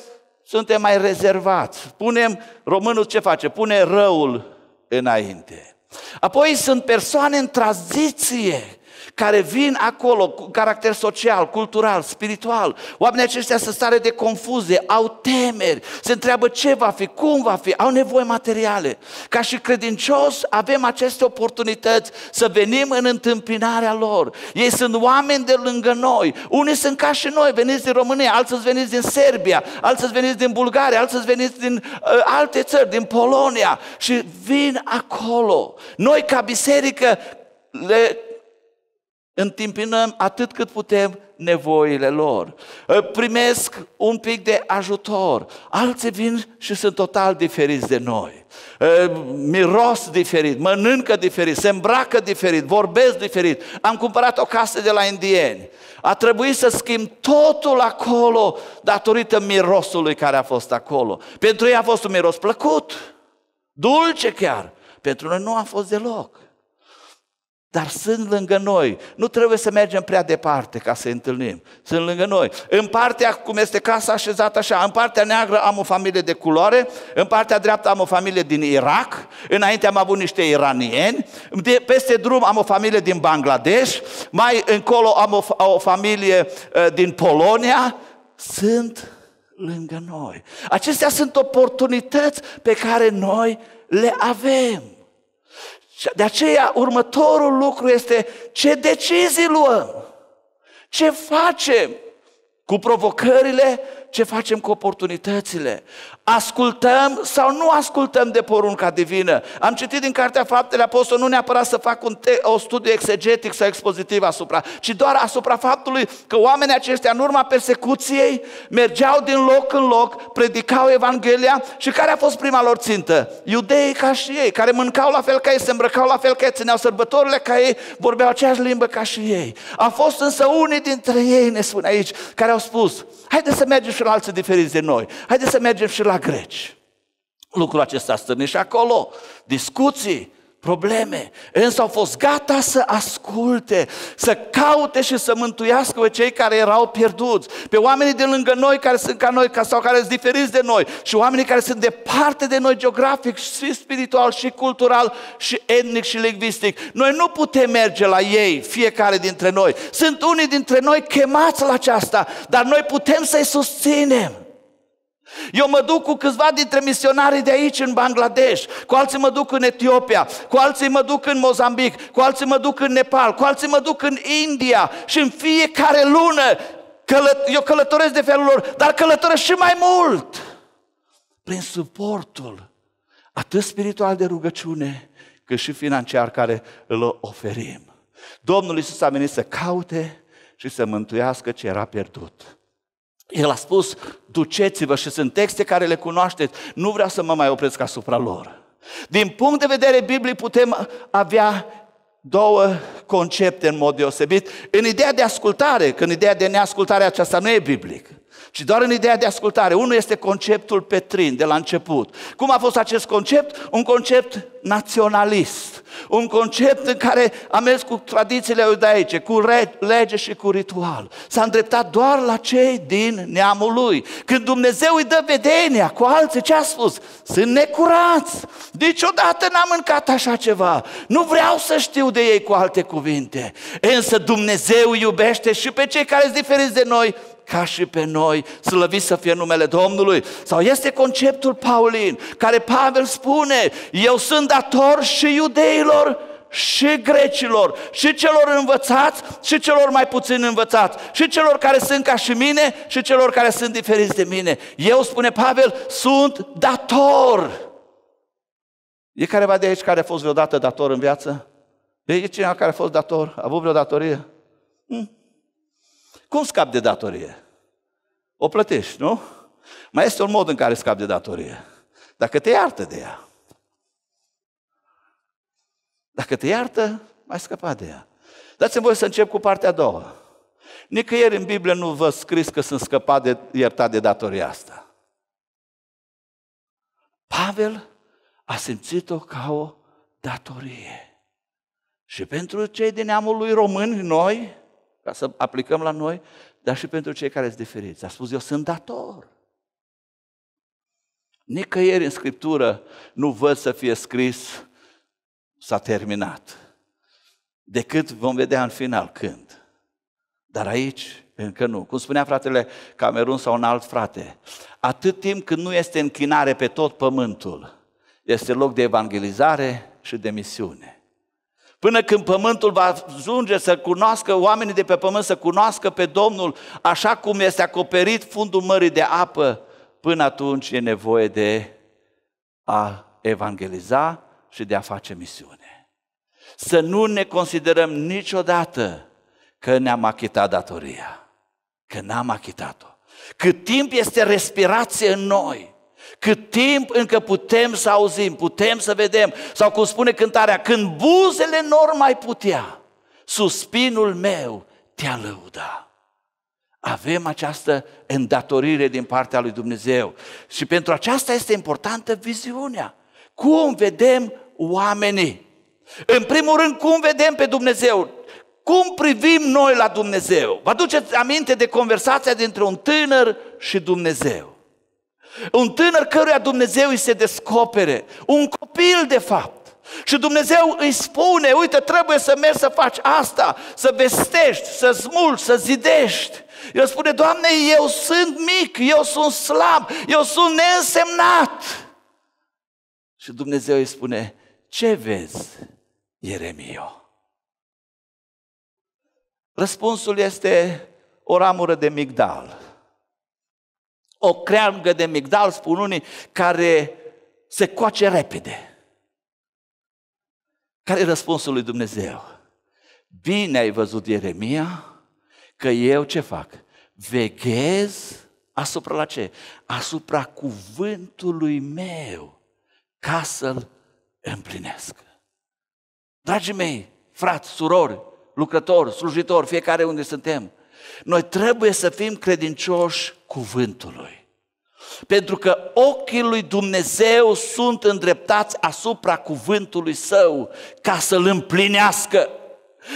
suntem mai rezervați. Punem, românul ce face? Pune răul înainte. Apoi sunt persoane în tranziție care vin acolo cu caracter social, cultural, spiritual. Oamenii aceștia sunt stare de confuzie, au temeri, se întreabă ce va fi, cum va fi, au nevoie materiale. Ca și credincios avem aceste oportunități să venim în întâmpinarea lor. Ei sunt oameni de lângă noi. Unii sunt ca și noi, veniți din România, alții veniți din Serbia, alții veniți din Bulgaria, alții veniți din uh, alte țări, din Polonia și vin acolo. Noi ca biserică le întâmpinăm atât cât putem nevoile lor. Primesc un pic de ajutor. Alții vin și sunt total diferiți de noi. Miros diferit, mănâncă diferit, se îmbracă diferit, vorbesc diferit. Am cumpărat o casă de la indieni. A trebuit să schimb totul acolo datorită mirosului care a fost acolo. Pentru ei a fost un miros plăcut, dulce chiar. Pentru noi nu a fost deloc dar sunt lângă noi. Nu trebuie să mergem prea departe ca să întâlnim. Sunt lângă noi. În partea, cum este casa așezată așa, în partea neagră am o familie de culoare, în partea dreaptă am o familie din Irak, înainte am avut niște iranieni, de, peste drum am o familie din Bangladesh, mai încolo am o, o familie uh, din Polonia. Sunt lângă noi. Acestea sunt oportunități pe care noi le avem. De aceea, următorul lucru este ce decizii luăm, ce facem cu provocările, ce facem cu oportunitățile ascultăm sau nu ascultăm de porunca divină. Am citit din Cartea Faptele Apostolului, nu neapărat să fac un te- o studiu exegetic sau expozitiv asupra, ci doar asupra faptului că oamenii aceștia în urma persecuției mergeau din loc în loc, predicau Evanghelia și care a fost prima lor țintă? Iudeii ca și ei, care mâncau la fel ca ei, se îmbrăcau la fel ca ei, țineau sărbătorile ca ei, vorbeau aceeași limbă ca și ei. A fost însă unii dintre ei, ne spun aici, care au spus, haideți să mergem și la alții diferiți de noi, haideți să mergem și la greci. Lucrul acesta stârni și acolo discuții, probleme, însă au fost gata să asculte, să caute și să mântuiască pe cei care erau pierduți, pe oamenii de lângă noi care sunt ca noi sau care sunt diferiți de noi și oamenii care sunt departe de noi geografic și spiritual și cultural și etnic și lingvistic. Noi nu putem merge la ei, fiecare dintre noi. Sunt unii dintre noi chemați la aceasta, dar noi putem să-i susținem. Eu mă duc cu câțiva dintre misionarii de aici în Bangladesh, cu alții mă duc în Etiopia, cu alții mă duc în Mozambic, cu alții mă duc în Nepal, cu alții mă duc în India și în fiecare lună călăt- eu călătoresc de felul lor, dar călătoresc și mai mult prin suportul atât spiritual de rugăciune, cât și financiar care îl oferim. Domnul Iisus a venit să caute și să mântuiască ce era pierdut. El a spus, duceți-vă și sunt texte care le cunoașteți, nu vreau să mă mai opresc asupra lor. Din punct de vedere Bibliei putem avea două concepte în mod deosebit, în ideea de ascultare, când ideea de neascultare aceasta nu e biblic ci doar în ideea de ascultare. Unul este conceptul Petrin de la început. Cum a fost acest concept? Un concept naționalist, un concept în care a mers cu tradițiile iudaice, cu lege și cu ritual. S-a îndreptat doar la cei din neamul lui. Când Dumnezeu îi dă vedenia cu alții, ce a spus? Sunt necurați, niciodată n-am mâncat așa ceva, nu vreau să știu de ei cu alte cuvinte. Însă Dumnezeu iubește și pe cei care sunt diferiți de noi ca și pe noi, slăvit să fie numele Domnului. Sau este conceptul Paulin, care Pavel spune, eu sunt dator și iudeilor, și grecilor, și celor învățați, și celor mai puțin învățați, și celor care sunt ca și mine, și celor care sunt diferiți de mine. Eu, spune Pavel, sunt dator. E careva de aici care a fost vreodată dator în viață? E cineva care a fost dator? A avut vreo datorie? Hm? Cum scap de datorie? O plătești, nu? Mai este un mod în care scap de datorie. Dacă te iartă de ea. Dacă te iartă, mai scăpa de ea. Dați-mi voi să încep cu partea a doua. Nicăieri în Biblie nu vă scris că sunt scăpat de iertat de datoria asta. Pavel a simțit-o ca o datorie. Și pentru cei din neamul lui români, noi, ca să aplicăm la noi, dar și pentru cei care sunt diferiți. A spus, eu sunt dator. Nicăieri în Scriptură nu văd să fie scris s-a terminat. Decât vom vedea în final când. Dar aici încă nu. Cum spunea fratele Camerun sau un alt frate, atât timp când nu este închinare pe tot pământul, este loc de evangelizare și de misiune. Până când pământul va ajunge să cunoască, oamenii de pe pământ să cunoască pe Domnul, așa cum este acoperit fundul mării de apă, până atunci e nevoie de a evangeliza și de a face misiune. Să nu ne considerăm niciodată că ne-am achitat datoria, că n-am achitat-o. Cât timp este respirație în noi, cât timp încă putem să auzim, putem să vedem, sau cum spune cântarea, când buzele nor mai putea, suspinul meu te-a lăuda. Avem această îndatorire din partea lui Dumnezeu și pentru aceasta este importantă viziunea. Cum vedem oamenii? În primul rând, cum vedem pe Dumnezeu? Cum privim noi la Dumnezeu? Vă aduceți aminte de conversația dintre un tânăr și Dumnezeu. Un tânăr căruia Dumnezeu îi se descopere, un copil de fapt. Și Dumnezeu îi spune, uite, trebuie să mergi să faci asta, să vestești, să smulgi, să zidești. El spune, Doamne, eu sunt mic, eu sunt slab, eu sunt neînsemnat. Și Dumnezeu îi spune, ce vezi, Ieremio? Răspunsul este o ramură de migdal o creangă de migdal, spun unii, care se coace repede. Care e răspunsul lui Dumnezeu? Bine ai văzut, Ieremia, că eu ce fac? Veghez asupra la ce? Asupra cuvântului meu ca să-l împlinesc. Dragii mei, frați, surori, lucrători, slujitori, fiecare unde suntem, noi trebuie să fim credincioși cuvântului. Pentru că ochii lui Dumnezeu sunt îndreptați asupra cuvântului său ca să-l împlinească.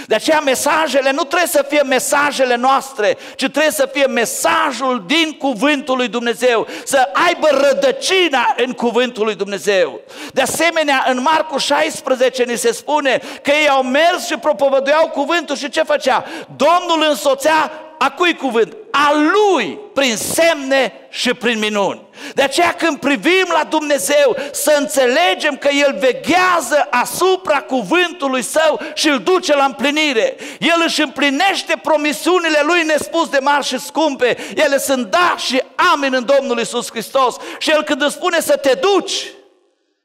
De aceea mesajele nu trebuie să fie mesajele noastre, ci trebuie să fie mesajul din cuvântul lui Dumnezeu, să aibă rădăcina în cuvântul lui Dumnezeu. De asemenea, în Marcu 16 ni se spune că ei au mers și propovăduiau cuvântul și ce făcea? Domnul însoțea a cui cuvânt? A Lui, prin semne și prin minuni. De aceea când privim la Dumnezeu, să înțelegem că El veghează asupra cuvântului Său și îl duce la împlinire. El își împlinește promisiunile Lui nespus de mari și scumpe. Ele sunt da și amin în Domnul Isus Hristos. Și El când îți spune să te duci,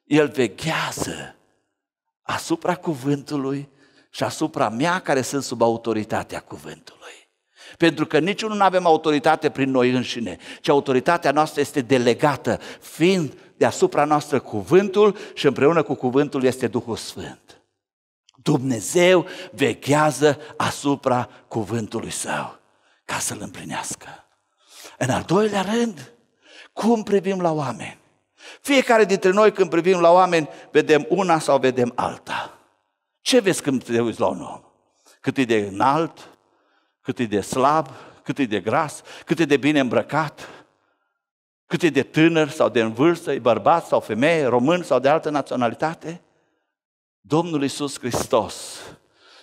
El veghează asupra cuvântului și asupra mea care sunt sub autoritatea cuvântului pentru că niciunul nu avem autoritate prin noi înșine, ci autoritatea noastră este delegată, fiind deasupra noastră cuvântul și împreună cu cuvântul este Duhul Sfânt. Dumnezeu vechează asupra cuvântului său ca să-l împlinească. În al doilea rând, cum privim la oameni? Fiecare dintre noi când privim la oameni, vedem una sau vedem alta. Ce vezi când te uiți la un om? Cât e de înalt, cât e de slab, cât e de gras, cât e de bine îmbrăcat, cât e de tânăr sau de în vârstă, e bărbat sau femeie, român sau de altă naționalitate. Domnul Iisus Hristos,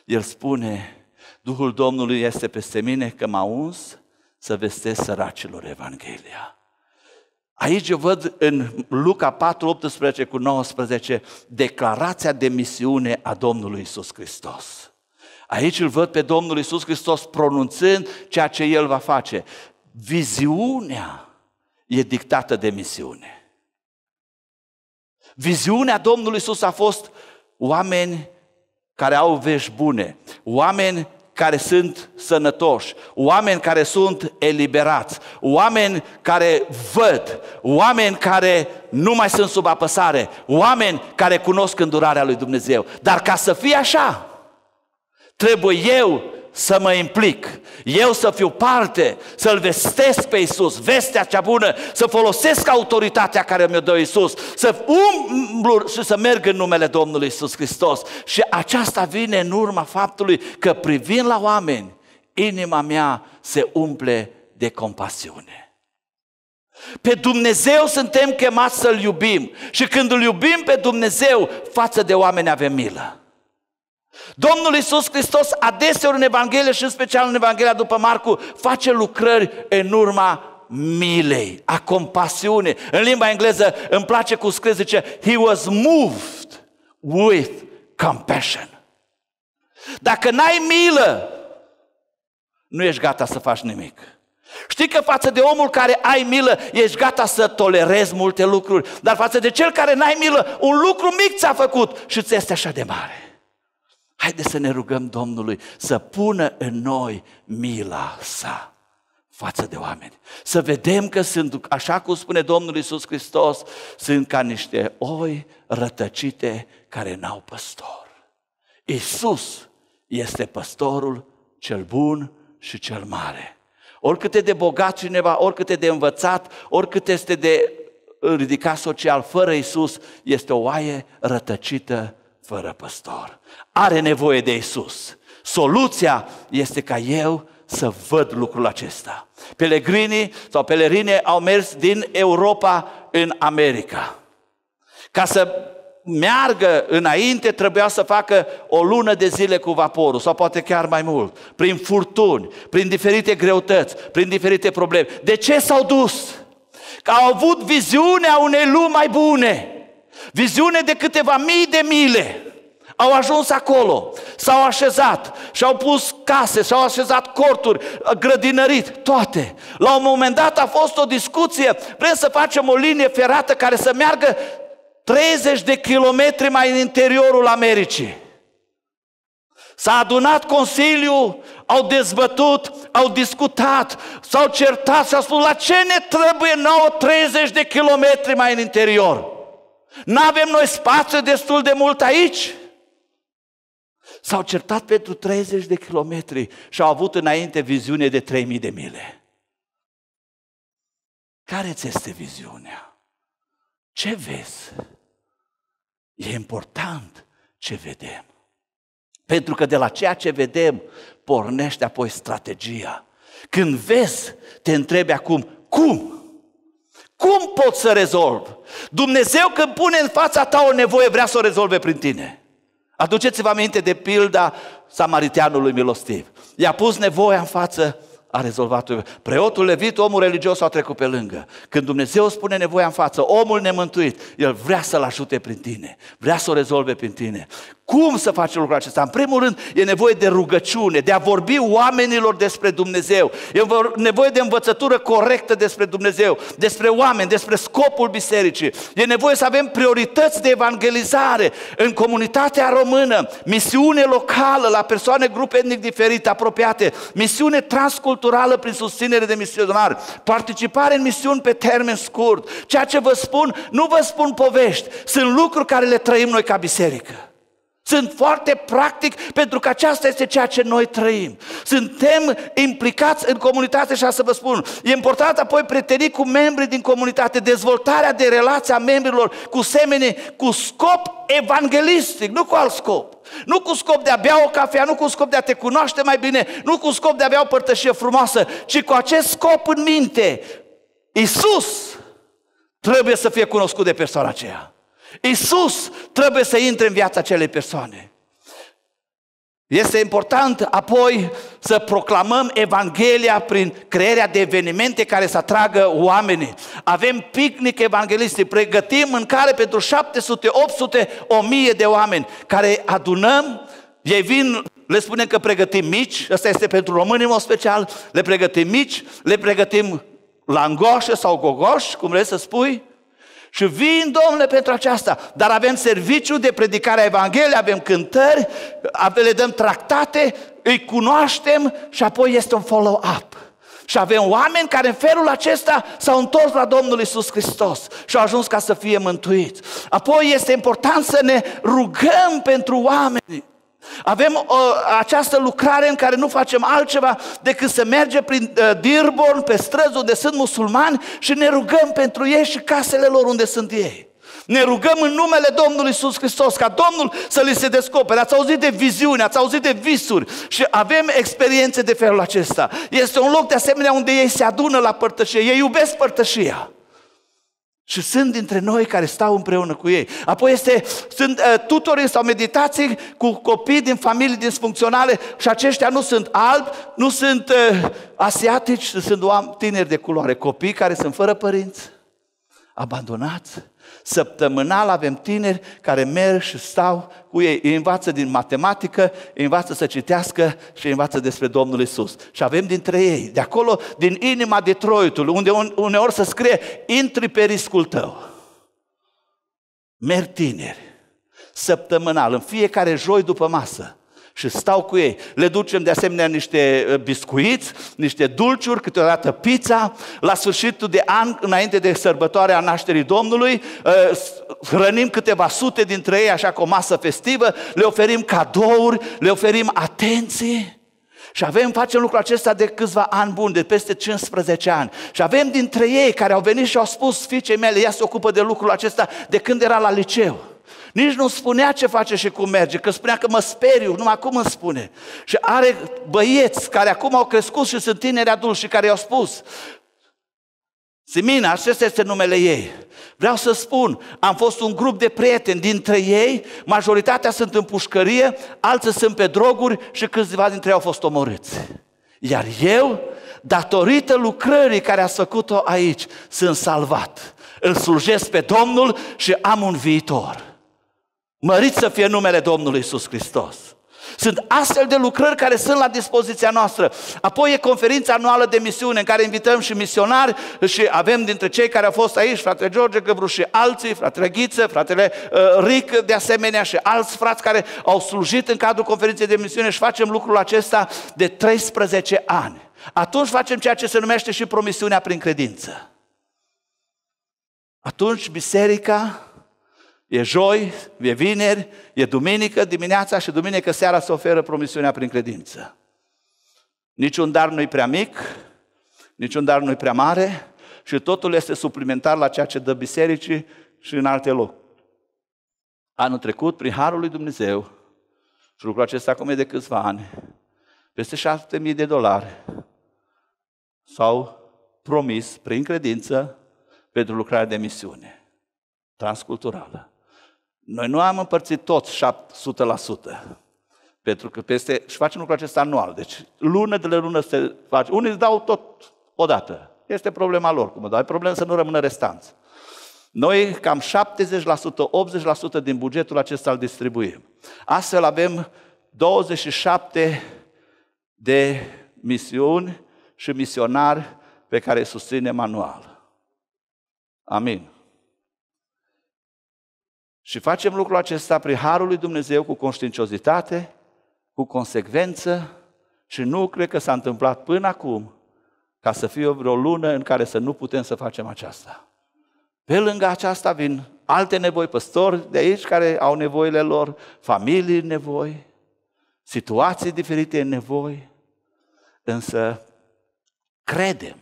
El spune, Duhul Domnului este peste mine că m-a uns să vestesc săracilor Evanghelia. Aici eu văd în Luca 4, 18 cu 19 declarația de misiune a Domnului Isus Hristos. Aici îl văd pe Domnul Isus Hristos pronunțând ceea ce El va face. Viziunea e dictată de misiune. Viziunea Domnului Isus a fost oameni care au vești bune, oameni care sunt sănătoși, oameni care sunt eliberați, oameni care văd, oameni care nu mai sunt sub apăsare, oameni care cunosc îndurarea lui Dumnezeu. Dar ca să fie așa, Trebuie eu să mă implic, eu să fiu parte, să-L vestesc pe Iisus, vestea cea bună, să folosesc autoritatea care mi-o dă Iisus, să umblu și să merg în numele Domnului Iisus Hristos. Și aceasta vine în urma faptului că privind la oameni, inima mea se umple de compasiune. Pe Dumnezeu suntem chemați să-L iubim și când îl iubim pe Dumnezeu, față de oameni avem milă. Domnul Iisus Hristos adeseori în Evanghelie și în special în Evanghelia după Marcu face lucrări în urma milei, a compasiune. În limba engleză îmi place cu scris zice, he was moved with compassion. Dacă n-ai milă, nu ești gata să faci nimic. Știi că față de omul care ai milă, ești gata să tolerezi multe lucruri, dar față de cel care n-ai milă, un lucru mic ți-a făcut și ți este așa de mare. Haideți să ne rugăm Domnului să pună în noi mila sa față de oameni. Să vedem că sunt, așa cum spune Domnul Isus Hristos, sunt ca niște oi rătăcite care n-au păstor. Isus este păstorul cel bun și cel mare. Oricât e de bogat cineva, oricât e de învățat, oricât este de ridicat social, fără Isus, este o oaie rătăcită fără păstor. Are nevoie de Isus. Soluția este ca eu să văd lucrul acesta. Pelegrinii sau pelerine au mers din Europa în America. Ca să meargă înainte, trebuia să facă o lună de zile cu vaporul, sau poate chiar mai mult, prin furtuni, prin diferite greutăți, prin diferite probleme. De ce s-au dus? Că au avut viziunea unei lumi mai bune. Viziune de câteva mii de mile. Au ajuns acolo, s-au așezat și-au pus case, s au așezat corturi, grădinărit, toate. La un moment dat a fost o discuție, vrem să facem o linie ferată care să meargă 30 de kilometri mai în interiorul Americii. S-a adunat Consiliul, au dezbătut, au discutat, s-au certat și au spus la ce ne trebuie nouă 30 de kilometri mai în interior? N-avem noi spațiu destul de mult aici? S-au certat pentru 30 de kilometri și au avut înainte viziune de 3000 de mile. Care ți este viziunea? Ce vezi? E important ce vedem. Pentru că de la ceea ce vedem pornește apoi strategia. Când vezi, te întrebi acum, cum? Cum pot să rezolv? Dumnezeu când pune în fața ta o nevoie, vrea să o rezolve prin tine. Aduceți-vă aminte de pilda samariteanului milostiv. I-a pus nevoia în față a rezolvat. Preotul levit, omul religios a trecut pe lângă. Când Dumnezeu spune nevoia în față, omul nemântuit, el vrea să-l ajute prin tine, vrea să o rezolve prin tine. Cum să faci lucrul acesta? În primul rând, e nevoie de rugăciune, de a vorbi oamenilor despre Dumnezeu. E nevoie de învățătură corectă despre Dumnezeu, despre oameni, despre scopul bisericii. E nevoie să avem priorități de evangelizare în comunitatea română, misiune locală la persoane grupe etnic diferite, apropiate, misiune transculturală naturală prin susținere de misionari, participare în misiuni pe termen scurt. Ceea ce vă spun, nu vă spun povești, sunt lucruri care le trăim noi ca biserică. Sunt foarte practic pentru că aceasta este ceea ce noi trăim. Suntem implicați în comunitate și să vă spun, e important apoi prietenii cu membrii din comunitate, dezvoltarea de relația membrilor cu semene, cu scop evanghelistic, nu cu alt scop. Nu cu scop de a bea o cafea, nu cu scop de a te cunoaște mai bine, nu cu scop de a avea o părtășie frumoasă, ci cu acest scop în minte. Isus trebuie să fie cunoscut de persoana aceea. Isus trebuie să intre în viața acelei persoane. Este important apoi să proclamăm Evanghelia prin crearea de evenimente care să atragă oamenii. Avem picnic evanghelistic, pregătim mâncare pentru 700, 800, 1000 de oameni care adunăm, ei vin le spunem că pregătim mici, asta este pentru românii în mod special, le pregătim mici, le pregătim langoșe sau gogoși, cum vrei să spui, și vin, domnule, pentru aceasta. Dar avem serviciu de predicare a Evangheliei, avem cântări, le dăm tractate, îi cunoaștem și apoi este un follow-up. Și avem oameni care în felul acesta s-au întors la Domnul Isus Hristos și au ajuns ca să fie mântuiți. Apoi este important să ne rugăm pentru oameni. Avem o, uh, această lucrare în care nu facem altceva decât să mergem prin uh, Dearborn, pe străzi unde sunt musulmani și ne rugăm pentru ei și casele lor unde sunt ei. Ne rugăm în numele Domnului Iisus Hristos ca Domnul să li se descopere. Ați auzit de viziuni, ați auzit de visuri și avem experiențe de felul acesta. Este un loc de asemenea unde ei se adună la părtășie, ei iubesc părtășia. Și sunt dintre noi care stau împreună cu ei. Apoi este, sunt uh, tutorii sau meditații cu copii din familii disfuncționale și aceștia nu sunt albi, nu sunt uh, asiatici, sunt oameni tineri de culoare. Copii care sunt fără părinți, abandonați, săptămânal avem tineri care merg și stau cu ei, îi învață din matematică, îi învață să citească și îi învață despre Domnul Isus. Și avem dintre ei, de acolo, din inima Detroitului, unde uneori să scrie, intri pe riscul tău. Merg tineri, săptămânal, în fiecare joi după masă, și stau cu ei. Le ducem de asemenea niște uh, biscuiți, niște dulciuri, câteodată pizza. La sfârșitul de an, înainte de sărbătoarea nașterii Domnului, uh, hrănim câteva sute dintre ei, așa cu o masă festivă, le oferim cadouri, le oferim atenție. Și avem, facem lucrul acesta de câțiva ani buni, de peste 15 ani. Și avem dintre ei care au venit și au spus, fiicei mele, ea se ocupă de lucrul acesta de când era la liceu. Nici nu spunea ce face și cum merge, că spunea că mă speriu, numai acum îmi spune. Și are băieți care acum au crescut și sunt tineri adulți și care i-au spus, Simina, acesta este numele ei. Vreau să spun, am fost un grup de prieteni dintre ei, majoritatea sunt în pușcărie, alții sunt pe droguri și câțiva dintre ei au fost omorâți. Iar eu, datorită lucrării care a făcut-o aici, sunt salvat. Îl slujesc pe Domnul și am un viitor. Mărit să fie numele Domnului Isus Hristos. Sunt astfel de lucrări care sunt la dispoziția noastră. Apoi e conferința anuală de misiune în care invităm și misionari și avem dintre cei care au fost aici, fratele George Găbru și alții, fratele Ghiță, fratele uh, Ric de asemenea și alți frați care au slujit în cadrul conferinței de misiune și facem lucrul acesta de 13 ani. Atunci facem ceea ce se numește și promisiunea prin credință. Atunci biserica E joi, e vineri, e duminică dimineața și duminică seara se oferă promisiunea prin credință. Niciun dar nu-i prea mic, niciun dar nu-i prea mare și totul este suplimentar la ceea ce dă bisericii și în alte locuri. Anul trecut, prin Harul lui Dumnezeu, și lucrul acesta acum e de câțiva ani, peste șapte mii de dolari s-au promis prin credință pentru lucrarea de misiune transculturală. Noi nu am împărțit toți 700%. Pentru că peste, și facem lucrul acesta anual. Deci lună de la lună se face. Unii îți dau tot odată. Este problema lor, cum dau. E problema să nu rămână restanță. Noi cam 70%, 80% din bugetul acesta îl distribuim. Astfel avem 27 de misiuni și misionari pe care îi susținem anual. Amin. Și facem lucrul acesta prin Harul lui Dumnezeu cu conștiinciozitate, cu consecvență și nu cred că s-a întâmplat până acum ca să fie vreo lună în care să nu putem să facem aceasta. Pe lângă aceasta vin alte nevoi, păstori de aici care au nevoile lor, familii în nevoi, situații diferite în nevoi, însă credem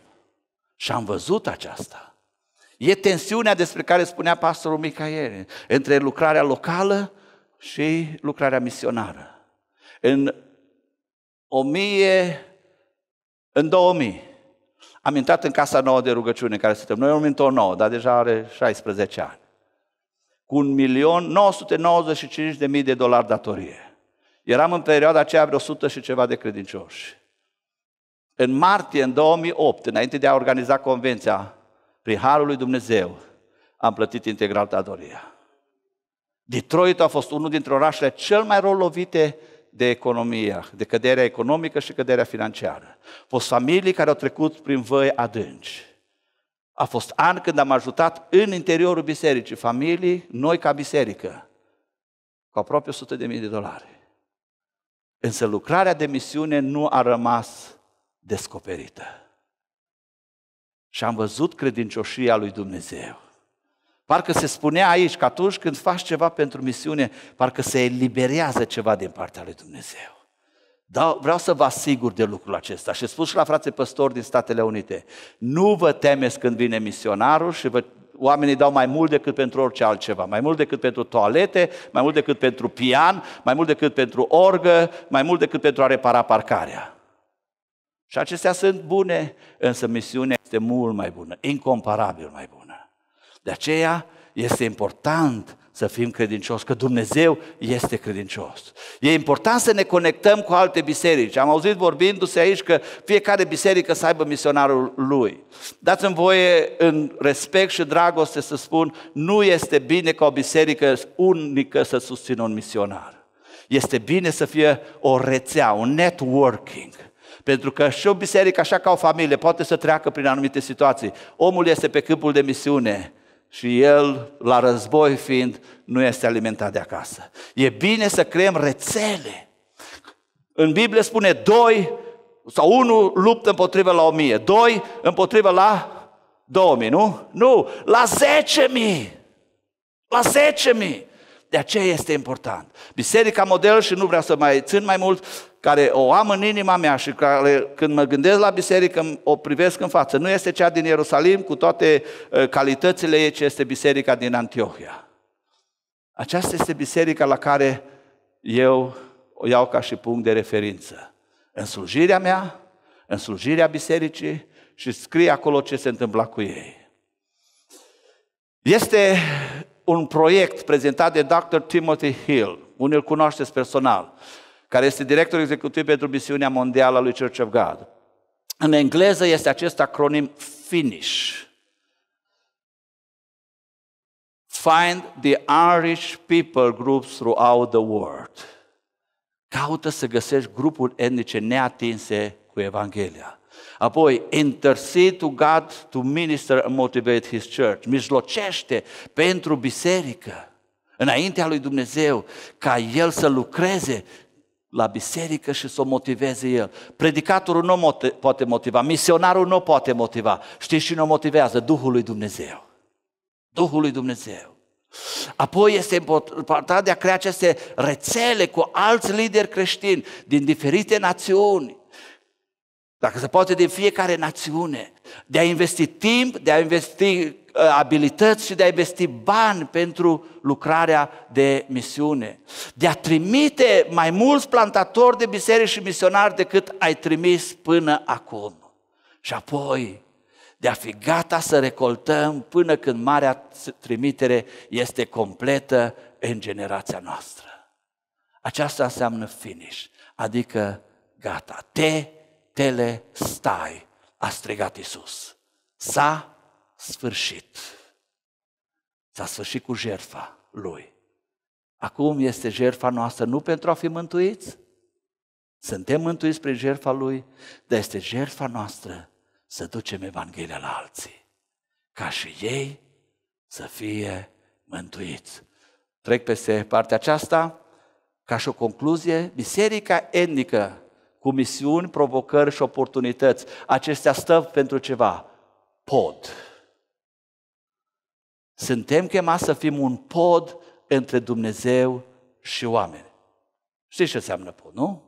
și am văzut aceasta E tensiunea despre care spunea pastorul Micaiere, între lucrarea locală și lucrarea misionară. În 1000, în 2000, am intrat în casa nouă de rugăciune în care suntem. Noi am intrat nouă, dar deja are 16 ani. Cu 1.995.000 de dolari datorie. Eram în perioada aceea vreo 100 și ceva de credincioși. În martie, în 2008, înainte de a organiza convenția prin Harul lui Dumnezeu, am plătit integral datoria. Detroit a fost unul dintre orașele cel mai rău lovite de economia, de căderea economică și căderea financiară. Au fost familii care au trecut prin văi adânci. A fost an când am ajutat în interiorul bisericii, familii, noi ca biserică, cu aproape 100.000 de, de dolari. Însă lucrarea de misiune nu a rămas descoperită și am văzut credincioșia lui Dumnezeu. Parcă se spunea aici că atunci când faci ceva pentru misiune, parcă se eliberează ceva din partea lui Dumnezeu. Da, vreau să vă asigur de lucrul acesta și spus și la frații păstori din Statele Unite, nu vă temeți când vine misionarul și vă, oamenii dau mai mult decât pentru orice altceva, mai mult decât pentru toalete, mai mult decât pentru pian, mai mult decât pentru orgă, mai mult decât pentru a repara parcarea. Și acestea sunt bune, însă misiunea este mult mai bună, incomparabil mai bună. De aceea este important să fim credincioși, că Dumnezeu este credincios. E important să ne conectăm cu alte biserici. Am auzit vorbindu-se aici că fiecare biserică să aibă misionarul lui. Dați-mi voie în respect și dragoste să spun, nu este bine ca o biserică unică să susțină un misionar. Este bine să fie o rețea, un networking pentru că și o biserică, așa ca o familie, poate să treacă prin anumite situații. Omul este pe câmpul de misiune și el, la război fiind, nu este alimentat de acasă. E bine să creăm rețele. În Biblie spune doi sau unul luptă împotriva la o mie, doi împotriva la două mii, nu? Nu, la zece mii! La zece mii! De aceea este important. Biserica model, și nu vreau să mai țin mai mult, care o am în inima mea și care când mă gândesc la biserică o privesc în față. Nu este cea din Ierusalim cu toate uh, calitățile ei, ci este biserica din Antiohia. Aceasta este biserica la care eu o iau ca și punct de referință. În slujirea mea, în slujirea bisericii și scrie acolo ce se întâmpla cu ei. Este un proiect prezentat de Dr. Timothy Hill, Unul îl cunoașteți personal care este director executiv pentru misiunea mondială a lui Church of God. În engleză este acest acronim FINISH. Find the Irish people groups throughout the world. Caută să găsești grupuri etnice neatinse cu Evanghelia. Apoi, intercede to God to minister and motivate His church. Mijlocește pentru biserică, înaintea lui Dumnezeu, ca El să lucreze la biserică și să o motiveze el. Predicatorul nu poate motiva, misionarul nu poate motiva. Știți și nu motivează? Duhul lui Dumnezeu. Duhul lui Dumnezeu. Apoi este important de a crea aceste rețele cu alți lideri creștini din diferite națiuni dacă se poate din fiecare națiune, de a investi timp, de a investi uh, abilități și de a investi bani pentru lucrarea de misiune. De a trimite mai mulți plantatori de biserici și misionari decât ai trimis până acum. Și apoi de a fi gata să recoltăm până când marea trimitere este completă în generația noastră. Aceasta înseamnă finish, adică gata, te tele stai a strigat Isus. S-a sfârșit. S-a sfârșit cu jertfa lui. Acum este jertfa noastră nu pentru a fi mântuiți, suntem mântuiți prin jertfa lui, dar este jertfa noastră să ducem Evanghelia la alții, ca și ei să fie mântuiți. Trec peste partea aceasta, ca și o concluzie, biserica etnică cu misiuni, provocări și oportunități. Acestea stă pentru ceva. Pod. Suntem chemați să fim un pod între Dumnezeu și oameni. Știți ce înseamnă pod, nu?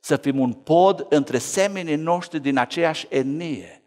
Să fim un pod între semenii noștri din aceeași etnie.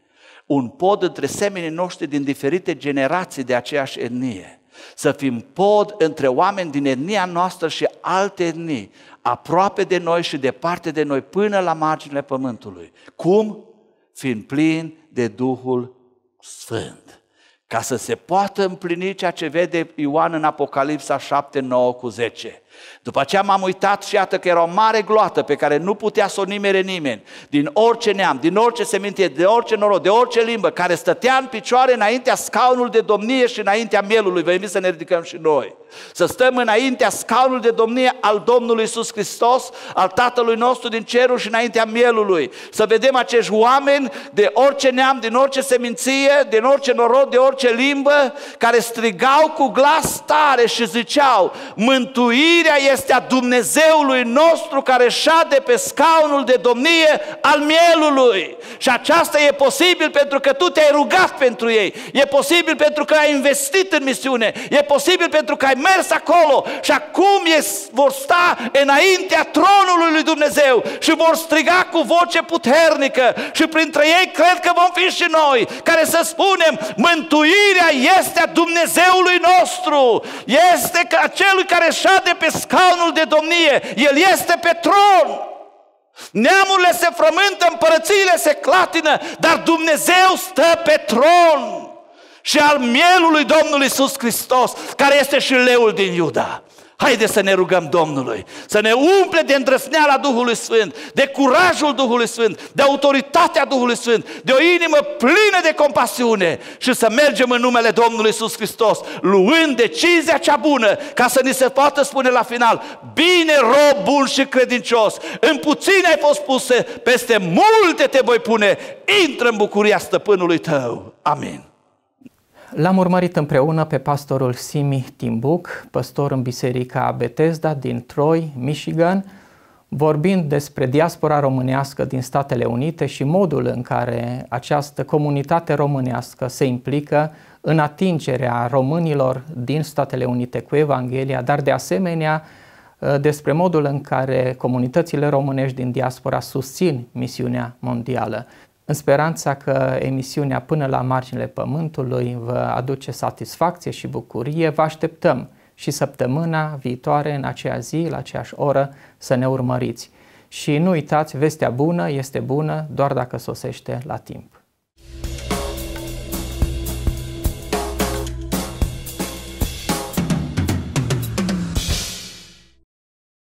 Un pod între semenii noștri din diferite generații de aceeași etnie. Să fim pod între oameni din etnia noastră și alte etnii aproape de noi și departe de noi, până la marginile pământului. Cum? Fiind plin de Duhul Sfânt. Ca să se poată împlini ceea ce vede Ioan în Apocalipsa 7, 9 cu 10. După aceea m-am uitat și iată că era o mare gloată pe care nu putea să o nimere nimeni, din orice neam, din orice seminție, de orice noroc, de orice limbă, care stătea în picioare înaintea scaunului de domnie și înaintea mielului. Vă invit să ne ridicăm și noi. Să stăm înaintea scaunului de domnie al Domnului Isus Hristos, al Tatălui nostru din cerul și înaintea mielului. Să vedem acești oameni de orice neam, din orice seminție, din orice noroc, de orice limbă, care strigau cu glas tare și ziceau, mântuire mântuirea este a Dumnezeului nostru care șade pe scaunul de domnie al mielului. Și aceasta e posibil pentru că tu te-ai rugat pentru ei, e posibil pentru că ai investit în misiune, e posibil pentru că ai mers acolo și acum e, vor sta înaintea tronului lui Dumnezeu și vor striga cu voce puternică și printre ei cred că vom fi și noi care să spunem mântuirea este a Dumnezeului nostru, este că acelui care șade pe scaunul de domnie, El este pe tron. Neamurile se frământă, împărățiile se clatină, dar Dumnezeu stă pe tron și al mielului Domnului Iisus Hristos, care este și leul din Iuda. Haideți să ne rugăm Domnului, să ne umple de îndrăsneala Duhului Sfânt, de curajul Duhului Sfânt, de autoritatea Duhului Sfânt, de o inimă plină de compasiune și să mergem în numele Domnului Iisus Hristos, luând decizia cea bună, ca să ni se poată spune la final, bine rob bun și credincios, în puține ai fost puse, peste multe te voi pune, intră în bucuria stăpânului tău. Amin. L-am urmărit împreună pe pastorul Simi Timbuk, păstor în biserica Bethesda din Troy, Michigan, vorbind despre diaspora românească din Statele Unite și modul în care această comunitate românească se implică în atingerea românilor din Statele Unite cu Evanghelia, dar de asemenea uh, despre modul în care comunitățile românești din diaspora susțin misiunea mondială în speranța că emisiunea până la marginile pământului vă aduce satisfacție și bucurie, vă așteptăm și săptămâna viitoare, în aceea zi, la aceeași oră, să ne urmăriți. Și nu uitați, vestea bună este bună doar dacă sosește la timp.